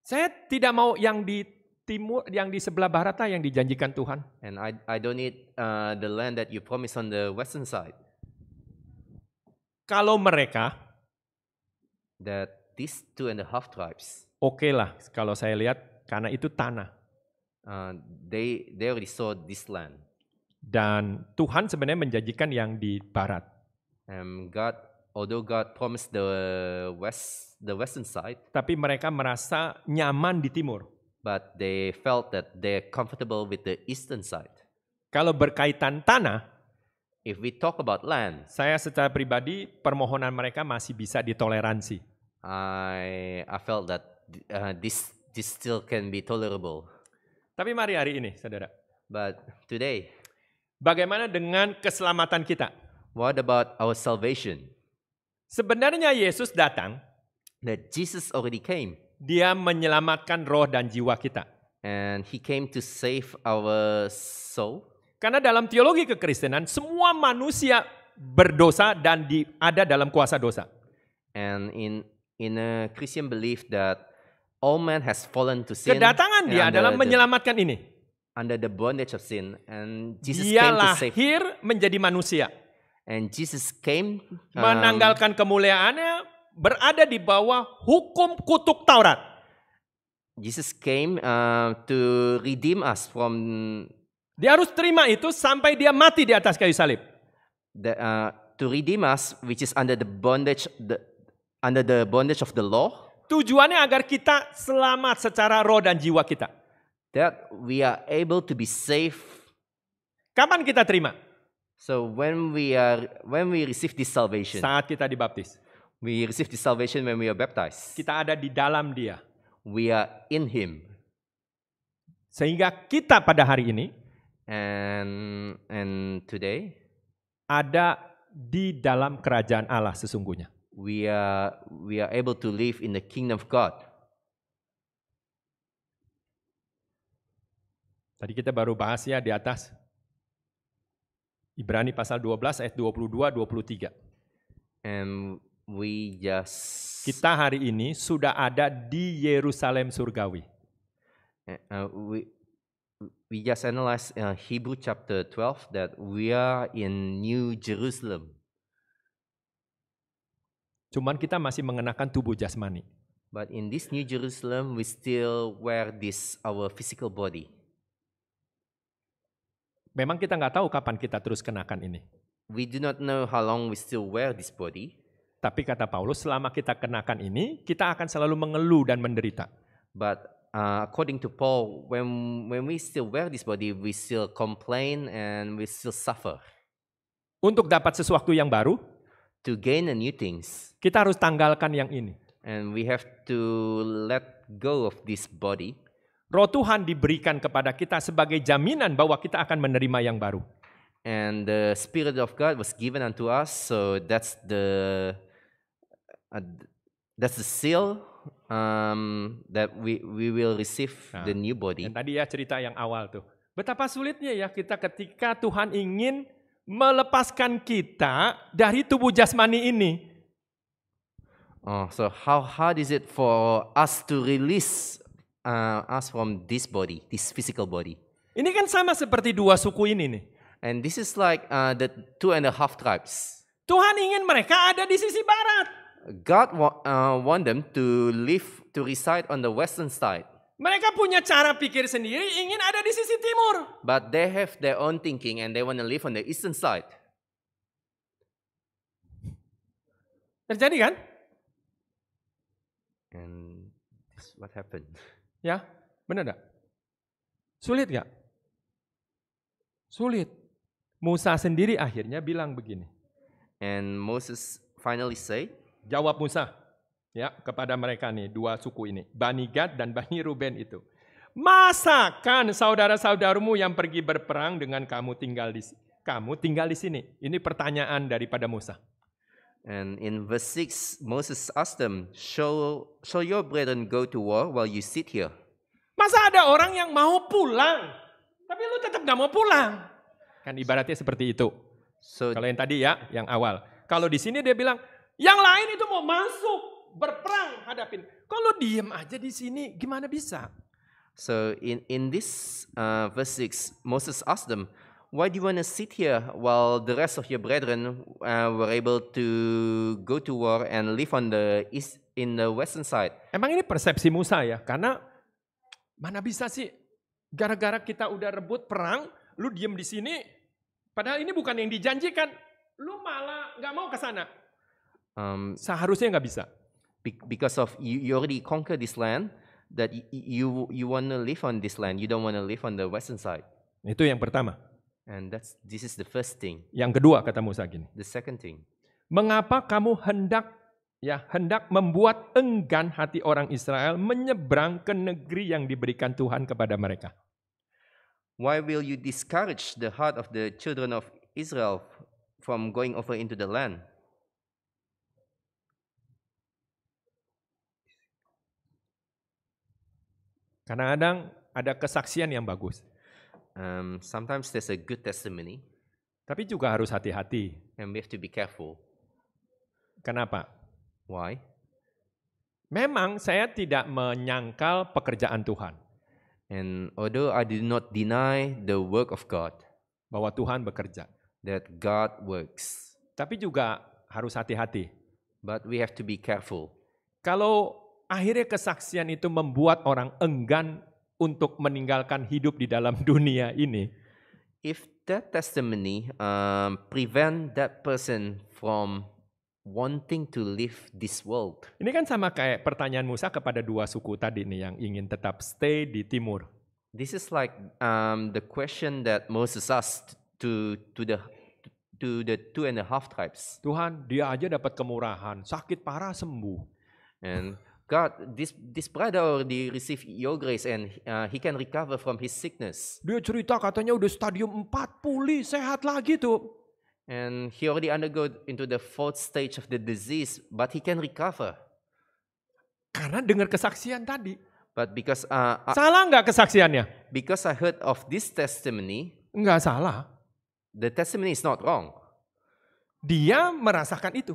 Saya tidak mau yang di timur, yang di sebelah barat lah yang dijanjikan Tuhan. And I I don't need uh, the land that you promised on the western side. Kalau mereka that these two and a half tribes oke okay lah kalau saya lihat karena itu tanah. Uh, they they already saw this land. Dan Tuhan sebenarnya menjanjikan yang di barat. Um, God although God promised the west the western side. Tapi mereka merasa nyaman di timur. But they felt that they're comfortable with the eastern side. Kalau berkaitan tanah, If we talk about land, saya secara pribadi permohonan mereka masih bisa ditoleransi. I I felt that uh, this this still can be tolerable. Tapi mari hari ini, saudara. But today, bagaimana dengan keselamatan kita? What about our salvation? Sebenarnya Yesus datang. That Jesus already came. Dia menyelamatkan roh dan jiwa kita. And he came to save our soul. Karena dalam teologi kekristenan semua manusia berdosa dan di, ada dalam kuasa dosa. And in in a Christian belief that All man has fallen to sin. Kedatangan dia adalah menyelamatkan ini. Under the bondage of sin and Jesus dia came to save. menjadi manusia. And Jesus came um, menanggalkan kemuliaannya berada di bawah hukum kutuk Taurat. Jesus came uh, to redeem us from dia harus terima itu sampai dia mati di atas kayu salib. The, uh, to redeem us which is under the bondage the, under the bondage of the law Tujuannya agar kita selamat secara roh dan jiwa kita. That we are able to be safe. Kapan kita terima? So when we are when we receive this salvation. Saat kita dibaptis. We receive the salvation when we are baptized. Kita ada di dalam Dia. We are in Him. Sehingga kita pada hari ini and and today ada di dalam kerajaan Allah sesungguhnya we are, we are able to live in the kingdom of God. Tadi kita baru bahas ya di atas. Ibrani pasal 12 ayat 22 23. And we just Kita hari ini sudah ada di Yerusalem surgawi. Eh, uh, we we just analyze uh, Hebrew chapter 12 that we are in New Jerusalem. Cuman kita masih mengenakan tubuh jasmani. But in this New Jerusalem, we still wear this our physical body. Memang kita nggak tahu kapan kita terus kenakan ini. We do not know how long we still wear this body. Tapi kata Paulus, selama kita kenakan ini, kita akan selalu mengeluh dan menderita. But uh, according to Paul, when when we still wear this body, we still complain and we still suffer. Untuk dapat sesuatu yang baru, to gain the new things. Kita harus tanggalkan yang ini. And we have to let go of this body. Roh Tuhan diberikan kepada kita sebagai jaminan bahwa kita akan menerima yang baru. And the Spirit of God was given unto us, so that's the uh, that's the seal um, that we we will receive nah, the new body. Dan tadi ya cerita yang awal tuh. Betapa sulitnya ya kita ketika Tuhan ingin melepaskan kita dari tubuh jasmani ini. Oh, so how hard is it for us to release uh, us from this body, this physical body? Ini kan sama seperti dua suku ini nih. And this is like uh, the two and a half tribes. Tuhan ingin mereka ada di sisi barat. God wa uh, want them to live to reside on the western side. Mereka punya cara pikir sendiri ingin ada di sisi timur. But they have their own thinking and they want to live on the eastern side. Terjadi kan? And this what happened? Ya, benar tak? Sulit tak? Sulit. Musa sendiri akhirnya bilang begini. And Moses finally say, jawab Musa, ya kepada mereka nih dua suku ini, Bani Gad dan Bani Ruben itu. Masakan saudara-saudaramu yang pergi berperang dengan kamu tinggal di kamu tinggal di sini. Ini pertanyaan daripada Musa. And in verse 6 Moses asked them, "Shall shall your brethren go to war while you sit here?" Masa ada orang yang mau pulang, tapi lu tetap gak mau pulang. Kan ibaratnya seperti itu. So, Kalau yang tadi ya, yang awal. Kalau di sini dia bilang, yang lain itu mau masuk, berperang hadapin. Kalau diem aja di sini gimana bisa? So in in this uh, verse 6 Moses asked them, "Why do you want to sit here while the rest of your brethren uh, were able to go to war and live on the east in the western side?" Emang ini persepsi Musa ya, karena mana bisa sih gara-gara kita udah rebut perang, lu diem di sini padahal ini bukan yang dijanjikan, lu malah nggak mau ke sana. Um, Seharusnya nggak bisa because of you, you already conquered this land that you you want to live on this land. You don't want to live on the western side. Itu yang pertama. And that's this is the first thing. Yang kedua kata Musa gini. The second thing. Mengapa kamu hendak ya hendak membuat enggan hati orang Israel menyeberang ke negeri yang diberikan Tuhan kepada mereka? Why will you discourage the heart of the children of Israel from going over into the land? Karena kadang ada kesaksian yang bagus. Um, sometimes there's a good testimony. Tapi juga harus hati-hati. And we have to be careful. Kenapa? Why? Memang saya tidak menyangkal pekerjaan Tuhan. And although I did not deny the work of God, bahwa Tuhan bekerja, that God works. Tapi juga harus hati-hati. But we have to be careful. Kalau Akhirnya kesaksian itu membuat orang enggan untuk meninggalkan hidup di dalam dunia ini. If that testimony um, prevent that person from wanting to live this world. Ini kan sama kayak pertanyaan Musa kepada dua suku tadi nih yang ingin tetap stay di timur. This is like um, the question that Moses asked to to the to the two and a half tribes. Tuhan, dia aja dapat kemurahan, sakit parah sembuh. And God, this, this brother already receive your grace and uh, he can recover from his sickness. Dia cerita katanya udah stadium 4 pulih, sehat lagi tuh. And he already undergo into the fourth stage of the disease, but he can recover. Karena dengar kesaksian tadi. But because uh, salah nggak kesaksiannya? Because I heard of this testimony. Nggak salah. The testimony is not wrong. Dia merasakan itu.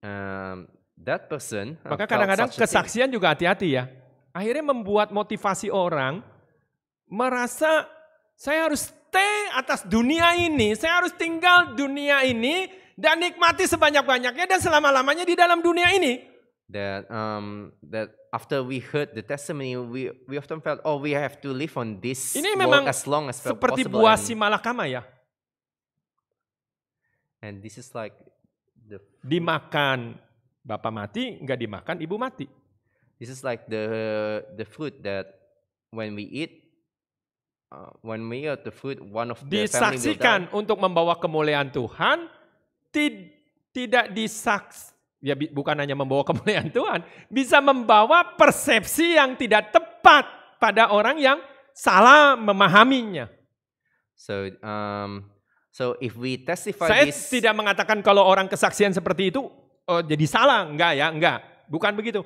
Um, that person uh, maka kadang-kadang kesaksian juga hati-hati ya. Akhirnya membuat motivasi orang merasa saya harus stay atas dunia ini, saya harus tinggal dunia ini dan nikmati sebanyak-banyaknya dan selama-lamanya di dalam dunia ini. That um that after we heard the testimony, we we often felt oh we have to live on this ini memang world as long as seperti buah si malakama ya. And this is like the dimakan Bapak mati nggak dimakan, ibu mati. This is like the the food that when we eat uh, when we eat the food one of the disaksikan untuk membawa kemuliaan Tuhan tid, tidak disaks ya bukan hanya membawa kemuliaan Tuhan, bisa membawa persepsi yang tidak tepat pada orang yang salah memahaminya. So um, so if we testify Saya this, tidak mengatakan kalau orang kesaksian seperti itu oh, jadi salah, enggak ya, enggak. Bukan begitu.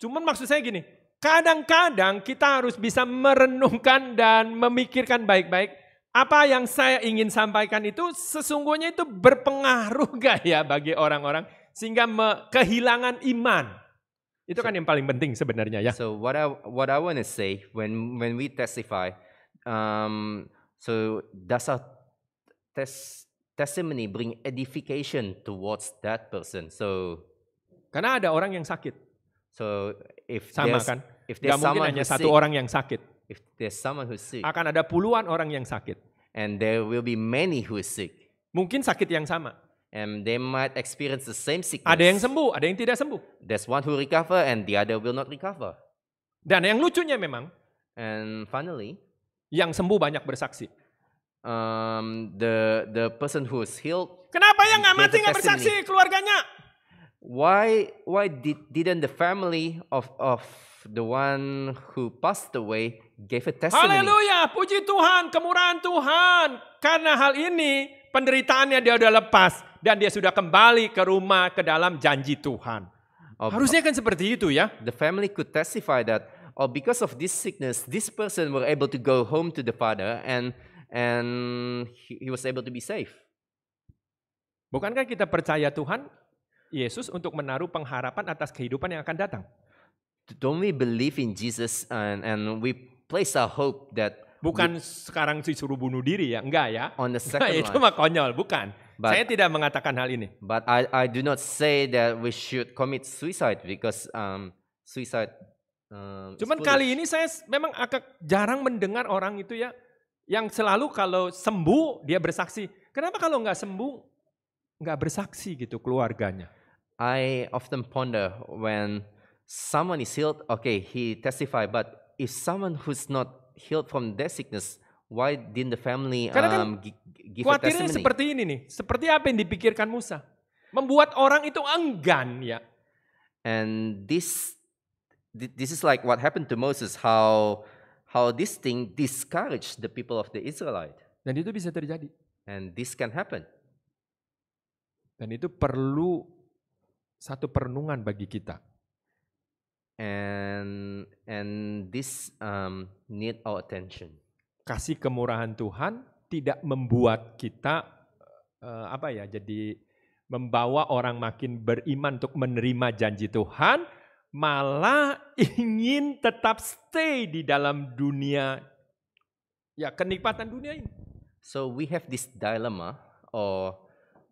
Cuman maksud saya gini, kadang-kadang kita harus bisa merenungkan dan memikirkan baik-baik apa yang saya ingin sampaikan itu sesungguhnya itu berpengaruh gak ya bagi orang-orang sehingga kehilangan iman. Itu kan yang paling penting sebenarnya ya. So what I what I want to say when when we testify um so dasar test testimony bring edification towards that person. So karena ada orang yang sakit. So if sama kan? If there's Gak mungkin hanya satu sick, orang yang sakit. If there's someone who's sick. Akan ada puluhan orang yang sakit. And there will be many who is sick. Mungkin sakit yang sama. And they might experience the same sickness. Ada yang sembuh, ada yang tidak sembuh. There's one who recover and the other will not recover. Dan yang lucunya memang. And finally. Yang sembuh banyak bersaksi um, the the person who is healed. Kenapa yang nggak mati nggak bersaksi keluarganya? Why why did, didn't the family of of the one who passed away gave a testimony? Haleluya, puji Tuhan, kemurahan Tuhan. Karena hal ini penderitaannya dia sudah lepas dan dia sudah kembali ke rumah ke dalam janji Tuhan. Oh, Harusnya kan seperti itu ya. The family could testify that oh, because of this sickness, this person were able to go home to the father and and he, he was able to be safe. Bukankah kita percaya Tuhan Yesus untuk menaruh pengharapan atas kehidupan yang akan datang? Don't we believe in Jesus and and we place our hope that bukan we, sekarang disuruh bunuh diri ya, enggak ya? On the second itu mah konyol, bukan. But, Saya tidak mengatakan hal ini. But I I do not say that we should commit suicide because um suicide um, Cuman kali ini saya memang agak jarang mendengar orang itu ya yang selalu kalau sembuh dia bersaksi. Kenapa kalau nggak sembuh nggak bersaksi gitu keluarganya? I often ponder when someone is healed, okay, he testify, but if someone who's not healed from their sickness, why didn't the family kan um, kan give a testimony? seperti ini nih, seperti apa yang dipikirkan Musa. Membuat orang itu enggan ya. And this this is like what happened to Moses, how how this thing discouraged the people of the Israelite. Dan itu bisa terjadi. And this can happen. Dan itu perlu satu perenungan bagi kita. And and this um, need our attention. Kasih kemurahan Tuhan tidak membuat kita uh, apa ya jadi membawa orang makin beriman untuk menerima janji Tuhan, malah ingin tetap stay di dalam dunia ya kenikmatan dunia ini. So we have this dilemma or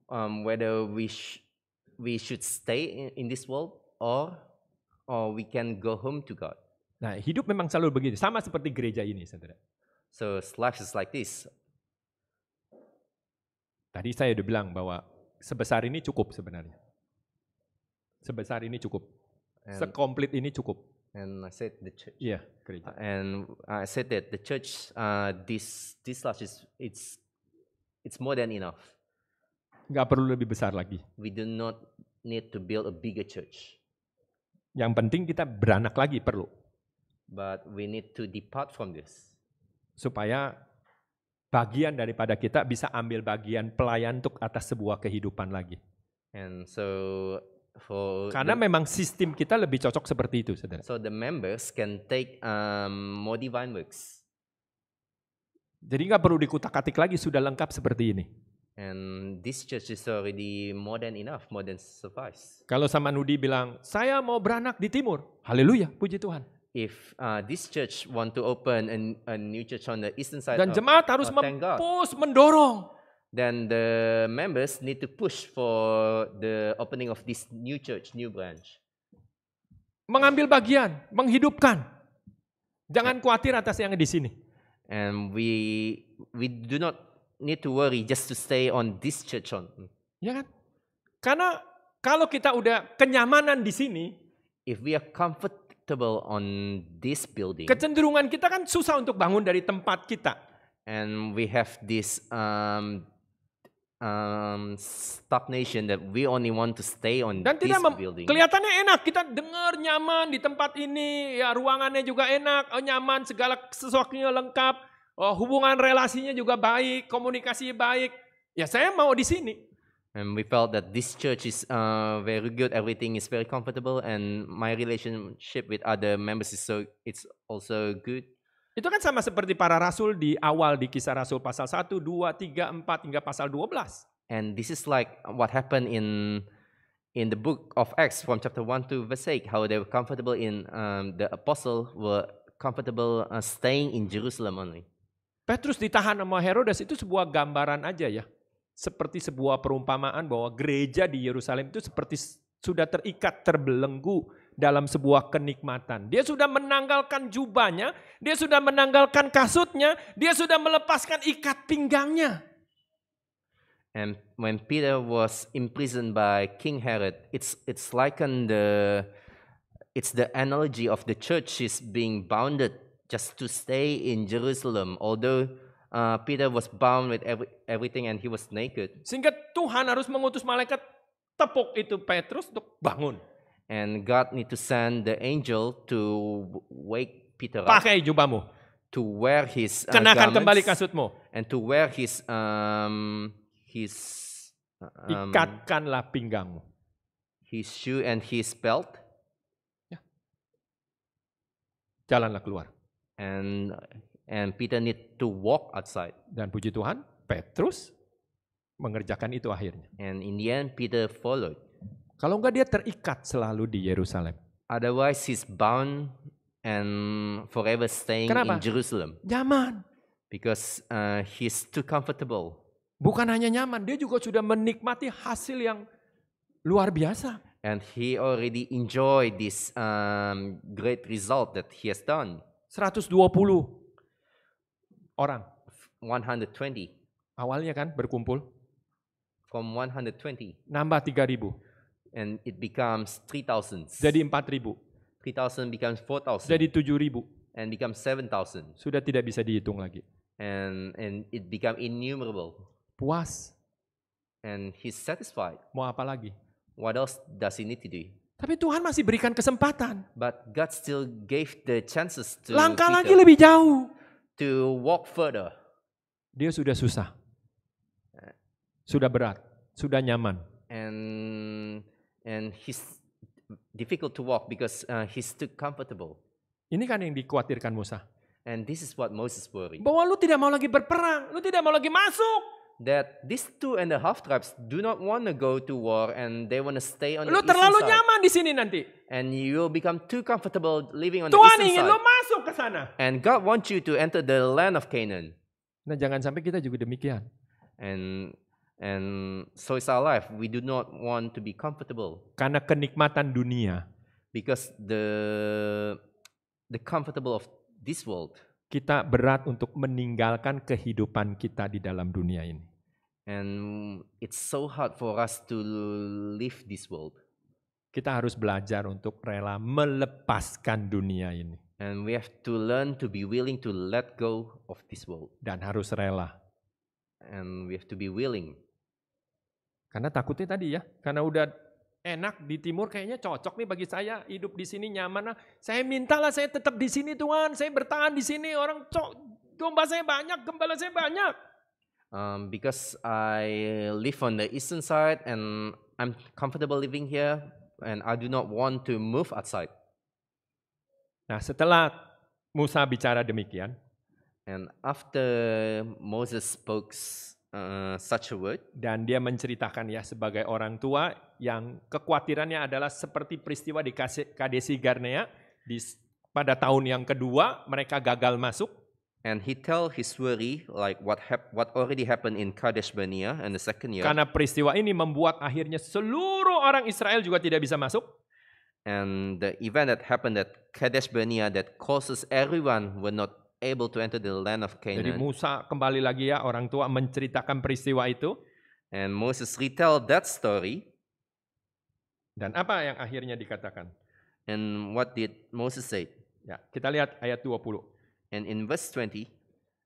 um, whether we sh we should stay in, in this world or or we can go home to God. Nah, hidup memang selalu begini, sama seperti gereja ini, Saudara. So life is like this. Tadi saya udah bilang bahwa sebesar ini cukup sebenarnya. Sebesar ini cukup Sekomplit ini cukup. And I said the church. yeah, gereja. Uh, and I said that the church uh, this this large is it's it's more than enough. Gak perlu lebih besar lagi. We do not need to build a bigger church. Yang penting kita beranak lagi perlu. But we need to depart from this. Supaya bagian daripada kita bisa ambil bagian pelayan untuk atas sebuah kehidupan lagi. And so For Karena the, memang sistem kita lebih cocok seperti itu, saudara. So the members can take um, more divine works. Jadi nggak perlu dikutak-atik lagi, sudah lengkap seperti ini. And this church is already more than enough, more than suffice. Kalau sama Nudi bilang, saya mau beranak di timur, haleluya, puji Tuhan. If uh, this church want to open a, a new church on the eastern side, dan jemaat of, harus mempus, mendorong then the members need to push for the opening of this new church, new branch. Mengambil bagian, menghidupkan. Jangan khawatir atas yang di sini. And we we do not need to worry just to stay on this church on. Ya kan? Karena kalau kita udah kenyamanan di sini, if we are comfortable on this building, kecenderungan kita kan susah untuk bangun dari tempat kita. And we have this um, um, nation that we only want to stay on Dan this tidak building. Kelihatannya enak, kita dengar nyaman di tempat ini, ya ruangannya juga enak, oh, nyaman, segala sesuatunya lengkap, oh, hubungan relasinya juga baik, komunikasi baik. Ya saya mau di sini. And we felt that this church is uh, very good, everything is very comfortable, and my relationship with other members is so it's also good. Itu kan sama seperti para rasul di awal di kisah rasul pasal 1, 2, 3, 4 hingga pasal 12. And this is like what happened in in the book of Acts from chapter 1 to verse 8 how they were comfortable in um, the apostle were comfortable uh, staying in Jerusalem only. Petrus ditahan sama Herodes itu sebuah gambaran aja ya. Seperti sebuah perumpamaan bahwa gereja di Yerusalem itu seperti sudah terikat terbelenggu dalam sebuah kenikmatan. Dia sudah menanggalkan jubahnya, dia sudah menanggalkan kasutnya, dia sudah melepaskan ikat pinggangnya. And when Peter was imprisoned by King Herod, it's it's like the it's the analogy of the church is being bounded just to stay in Jerusalem, although uh, Peter was bound with every, everything and he was naked. Sehingga Tuhan harus mengutus malaikat tepuk itu Petrus untuk bangun and God need to send the angel to wake Peter up. Pakai jubahmu. To wear his uh, Kenakan kembali kasutmu. And to wear his um, his uh, um, ikatkanlah pinggangmu. His shoe and his belt. Ya. Jalanlah keluar. And and Peter need to walk outside. Dan puji Tuhan, Petrus mengerjakan itu akhirnya. And in the end Peter followed. Kalau enggak dia terikat selalu di Yerusalem. Otherwise he's bound and forever staying Kenapa? in Jerusalem. Nyaman. Because uh, he's too comfortable. Bukan hanya nyaman, dia juga sudah menikmati hasil yang luar biasa. And he already enjoy this um, great result that he has done. 120 orang. 120. Awalnya kan berkumpul. From 120. Nambah 3000 and it becomes 3000. Jadi 4000. 3000 becomes 4000. Jadi 7000. And becomes 7000. Sudah tidak bisa dihitung lagi. And and it become innumerable. Puas. And he's satisfied. Mau apa lagi? What else does he need to do? Tapi Tuhan masih berikan kesempatan. But God still gave the chances to Langkah Peter lagi lebih jauh. To walk further. Dia sudah susah. Eh. Sudah berat, sudah nyaman. And and he's difficult to walk because uh, he's too comfortable. Ini kan yang dikhawatirkan Musa. And this is what Moses worried. Bahwa lu tidak mau lagi berperang, lu tidak mau lagi masuk. That these two and a half tribes do not want to go to war and they want to stay on lu the eastern side. Lu terlalu nyaman di sini nanti. And you will become too comfortable living on Tuhan the eastern side. Tuhan ingin lu masuk ke sana. And God wants you to enter the land of Canaan. Nah jangan sampai kita juga demikian. And And so is our life. We do not want to be comfortable. Karena kenikmatan dunia. Because the the comfortable of this world. Kita berat untuk meninggalkan kehidupan kita di dalam dunia ini. And it's so hard for us to leave this world. Kita harus belajar untuk rela melepaskan dunia ini. And we have to learn to be willing to let go of this world. Dan harus rela. And we have to be willing. Karena takutnya tadi ya, karena udah enak di timur kayaknya cocok nih bagi saya hidup di sini nyaman. Nah, saya mintalah saya tetap di sini Tuhan, saya bertahan di sini. Orang cok domba saya banyak, gembala saya banyak. Um, because I live on the eastern side and I'm comfortable living here and I do not want to move outside. Nah, setelah Musa bicara demikian, and after Moses spoke uh, such a word. Dan dia menceritakan ya sebagai orang tua yang kekhawatirannya adalah seperti peristiwa di Kadesi Garnea di pada tahun yang kedua mereka gagal masuk. And he tell his worry like what hap what already happened in Kadesh Barnea and the second year. Karena peristiwa ini membuat akhirnya seluruh orang Israel juga tidak bisa masuk. And the event that happened at Kadesh Barnea that causes everyone were not able to enter the land of Canaan. Jadi Musa kembali lagi ya orang tua menceritakan peristiwa itu. And Moses retell that story. Dan apa yang akhirnya dikatakan? And what did Moses say? Ya, kita lihat ayat 20. And in verse 20.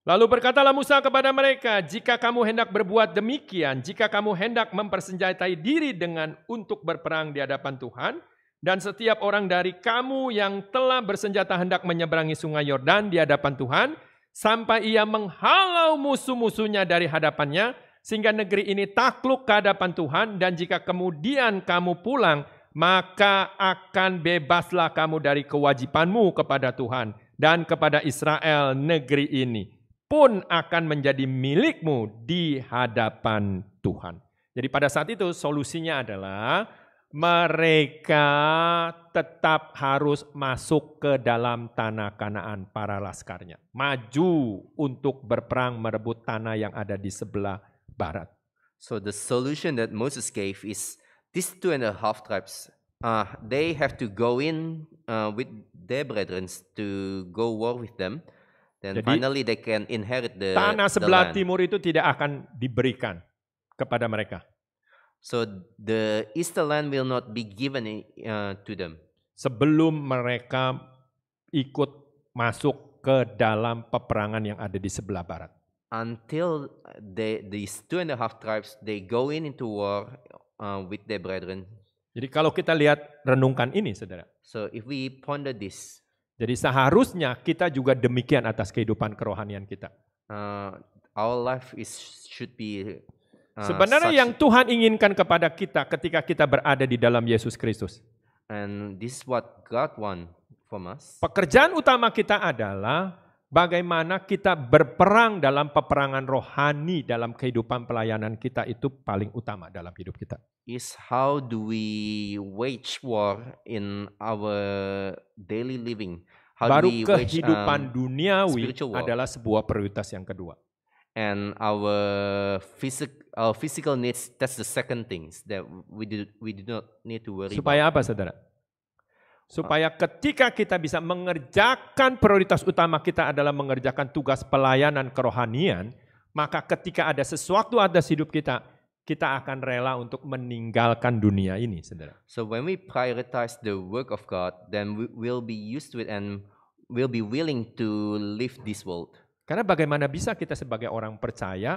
Lalu berkatalah Musa kepada mereka, "Jika kamu hendak berbuat demikian, jika kamu hendak mempersenjatai diri dengan untuk berperang di hadapan Tuhan, dan setiap orang dari kamu yang telah bersenjata hendak menyeberangi sungai Yordan di hadapan Tuhan, sampai ia menghalau musuh-musuhnya dari hadapannya, sehingga negeri ini takluk ke hadapan Tuhan, dan jika kemudian kamu pulang, maka akan bebaslah kamu dari kewajibanmu kepada Tuhan dan kepada Israel negeri ini pun akan menjadi milikmu di hadapan Tuhan. Jadi pada saat itu solusinya adalah mereka tetap harus masuk ke dalam tanah Kanaan para laskarnya. Maju untuk berperang merebut tanah yang ada di sebelah barat. So the solution that Moses gave is these two and a half tribes, uh, they have to go in uh, with their brethren to go war with them. Then Jadi, finally they can inherit the tanah sebelah the land. timur itu tidak akan diberikan kepada mereka. So the eastern land will not be given uh, to them. Sebelum mereka ikut masuk ke dalam peperangan yang ada di sebelah barat. Until they, these two and a half tribes they go in into war uh, with their brethren. Jadi kalau kita lihat renungkan ini, saudara. So if we ponder this. Jadi seharusnya kita juga demikian atas kehidupan kerohanian kita. Uh, our life is should be Ah, Sebenarnya yang Tuhan inginkan kepada kita ketika kita berada di dalam Yesus Kristus. And this what God want from us. Pekerjaan utama kita adalah bagaimana kita berperang dalam peperangan rohani dalam kehidupan pelayanan kita itu paling utama dalam hidup kita. Is how do we wage war in our daily living? How Baru do we wage, um, kehidupan um, duniawi adalah sebuah prioritas yang kedua and our physic our physical needs that's the second things that we do we do not need to worry supaya about. apa saudara uh. supaya ketika kita bisa mengerjakan prioritas utama kita adalah mengerjakan tugas pelayanan kerohanian maka ketika ada sesuatu ada hidup kita kita akan rela untuk meninggalkan dunia ini saudara so when we prioritize the work of God then we will be used to it and will be willing to leave this world karena bagaimana bisa kita sebagai orang percaya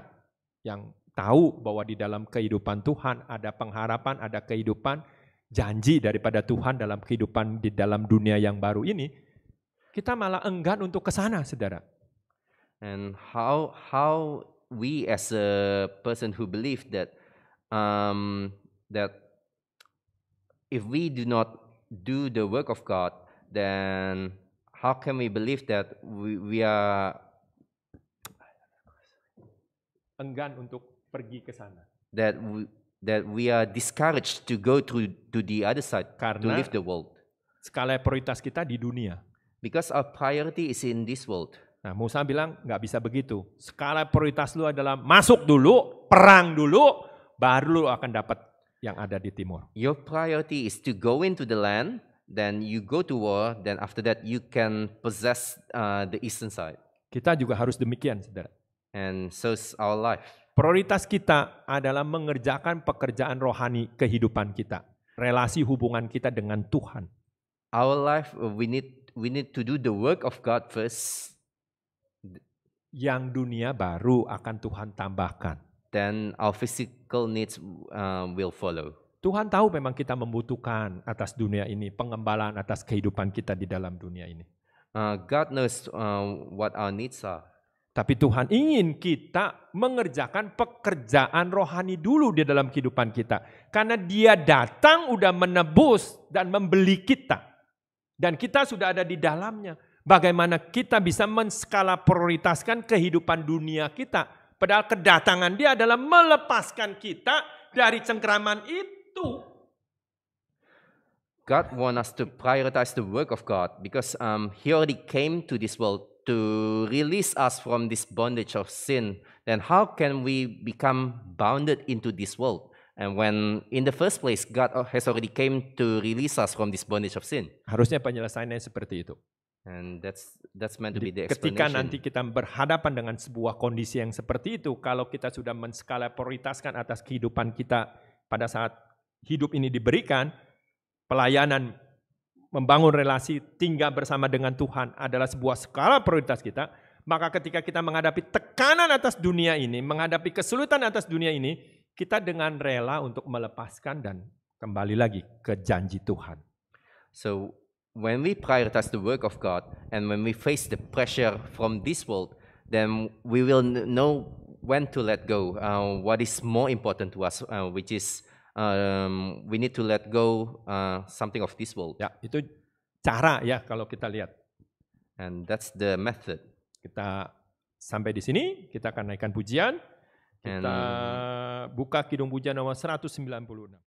yang tahu bahwa di dalam kehidupan Tuhan ada pengharapan, ada kehidupan, janji daripada Tuhan dalam kehidupan di dalam dunia yang baru ini, kita malah enggan untuk ke sana, saudara. And how how we as a person who believe that um, that if we do not do the work of God, then how can we believe that we, we are enggan untuk pergi ke sana. That we, that we are discouraged to go to to the other side Karena to leave the world. Skala prioritas kita di dunia. Because our priority is in this world. Nah, Musa bilang nggak bisa begitu. Skala prioritas lu adalah masuk dulu, perang dulu, baru lu akan dapat yang ada di timur. Your priority is to go into the land, then you go to war, then after that you can possess uh, the eastern side. Kita juga harus demikian, saudara. And so is our life. Prioritas kita adalah mengerjakan pekerjaan rohani kehidupan kita, relasi hubungan kita dengan Tuhan. Our life uh, we need we need to do the work of God first. Yang dunia baru akan Tuhan tambahkan. Then our physical needs uh, will follow. Tuhan tahu memang kita membutuhkan atas dunia ini pengembalaan atas kehidupan kita di dalam dunia ini. Uh, God knows what our needs are. Tapi Tuhan ingin kita mengerjakan pekerjaan rohani dulu di dalam kehidupan kita. Karena dia datang udah menebus dan membeli kita. Dan kita sudah ada di dalamnya. Bagaimana kita bisa menskala prioritaskan kehidupan dunia kita. Padahal kedatangan dia adalah melepaskan kita dari cengkeraman itu. God wants us to prioritize the work of God because um, he already came to this world to release us from this bondage of sin, then how can we become bounded into this world? And when in the first place God has already came to release us from this bondage of sin. Harusnya penyelesaiannya seperti itu. And that's that's meant to be the explanation. Ketika nanti kita berhadapan dengan sebuah kondisi yang seperti itu, kalau kita sudah menskala prioritaskan atas kehidupan kita pada saat hidup ini diberikan, pelayanan membangun relasi, tinggal bersama dengan Tuhan adalah sebuah skala prioritas kita, maka ketika kita menghadapi tekanan atas dunia ini, menghadapi kesulitan atas dunia ini, kita dengan rela untuk melepaskan dan kembali lagi ke janji Tuhan. So when we prioritize the work of God and when we face the pressure from this world, then we will know when to let go, uh, what is more important to us, uh, which is um, we need to let go uh, something of this world. Ya, itu cara ya kalau kita lihat. And that's the method. Kita sampai di sini, kita akan naikkan pujian. Kita And, buka kidung pujian nomor 196.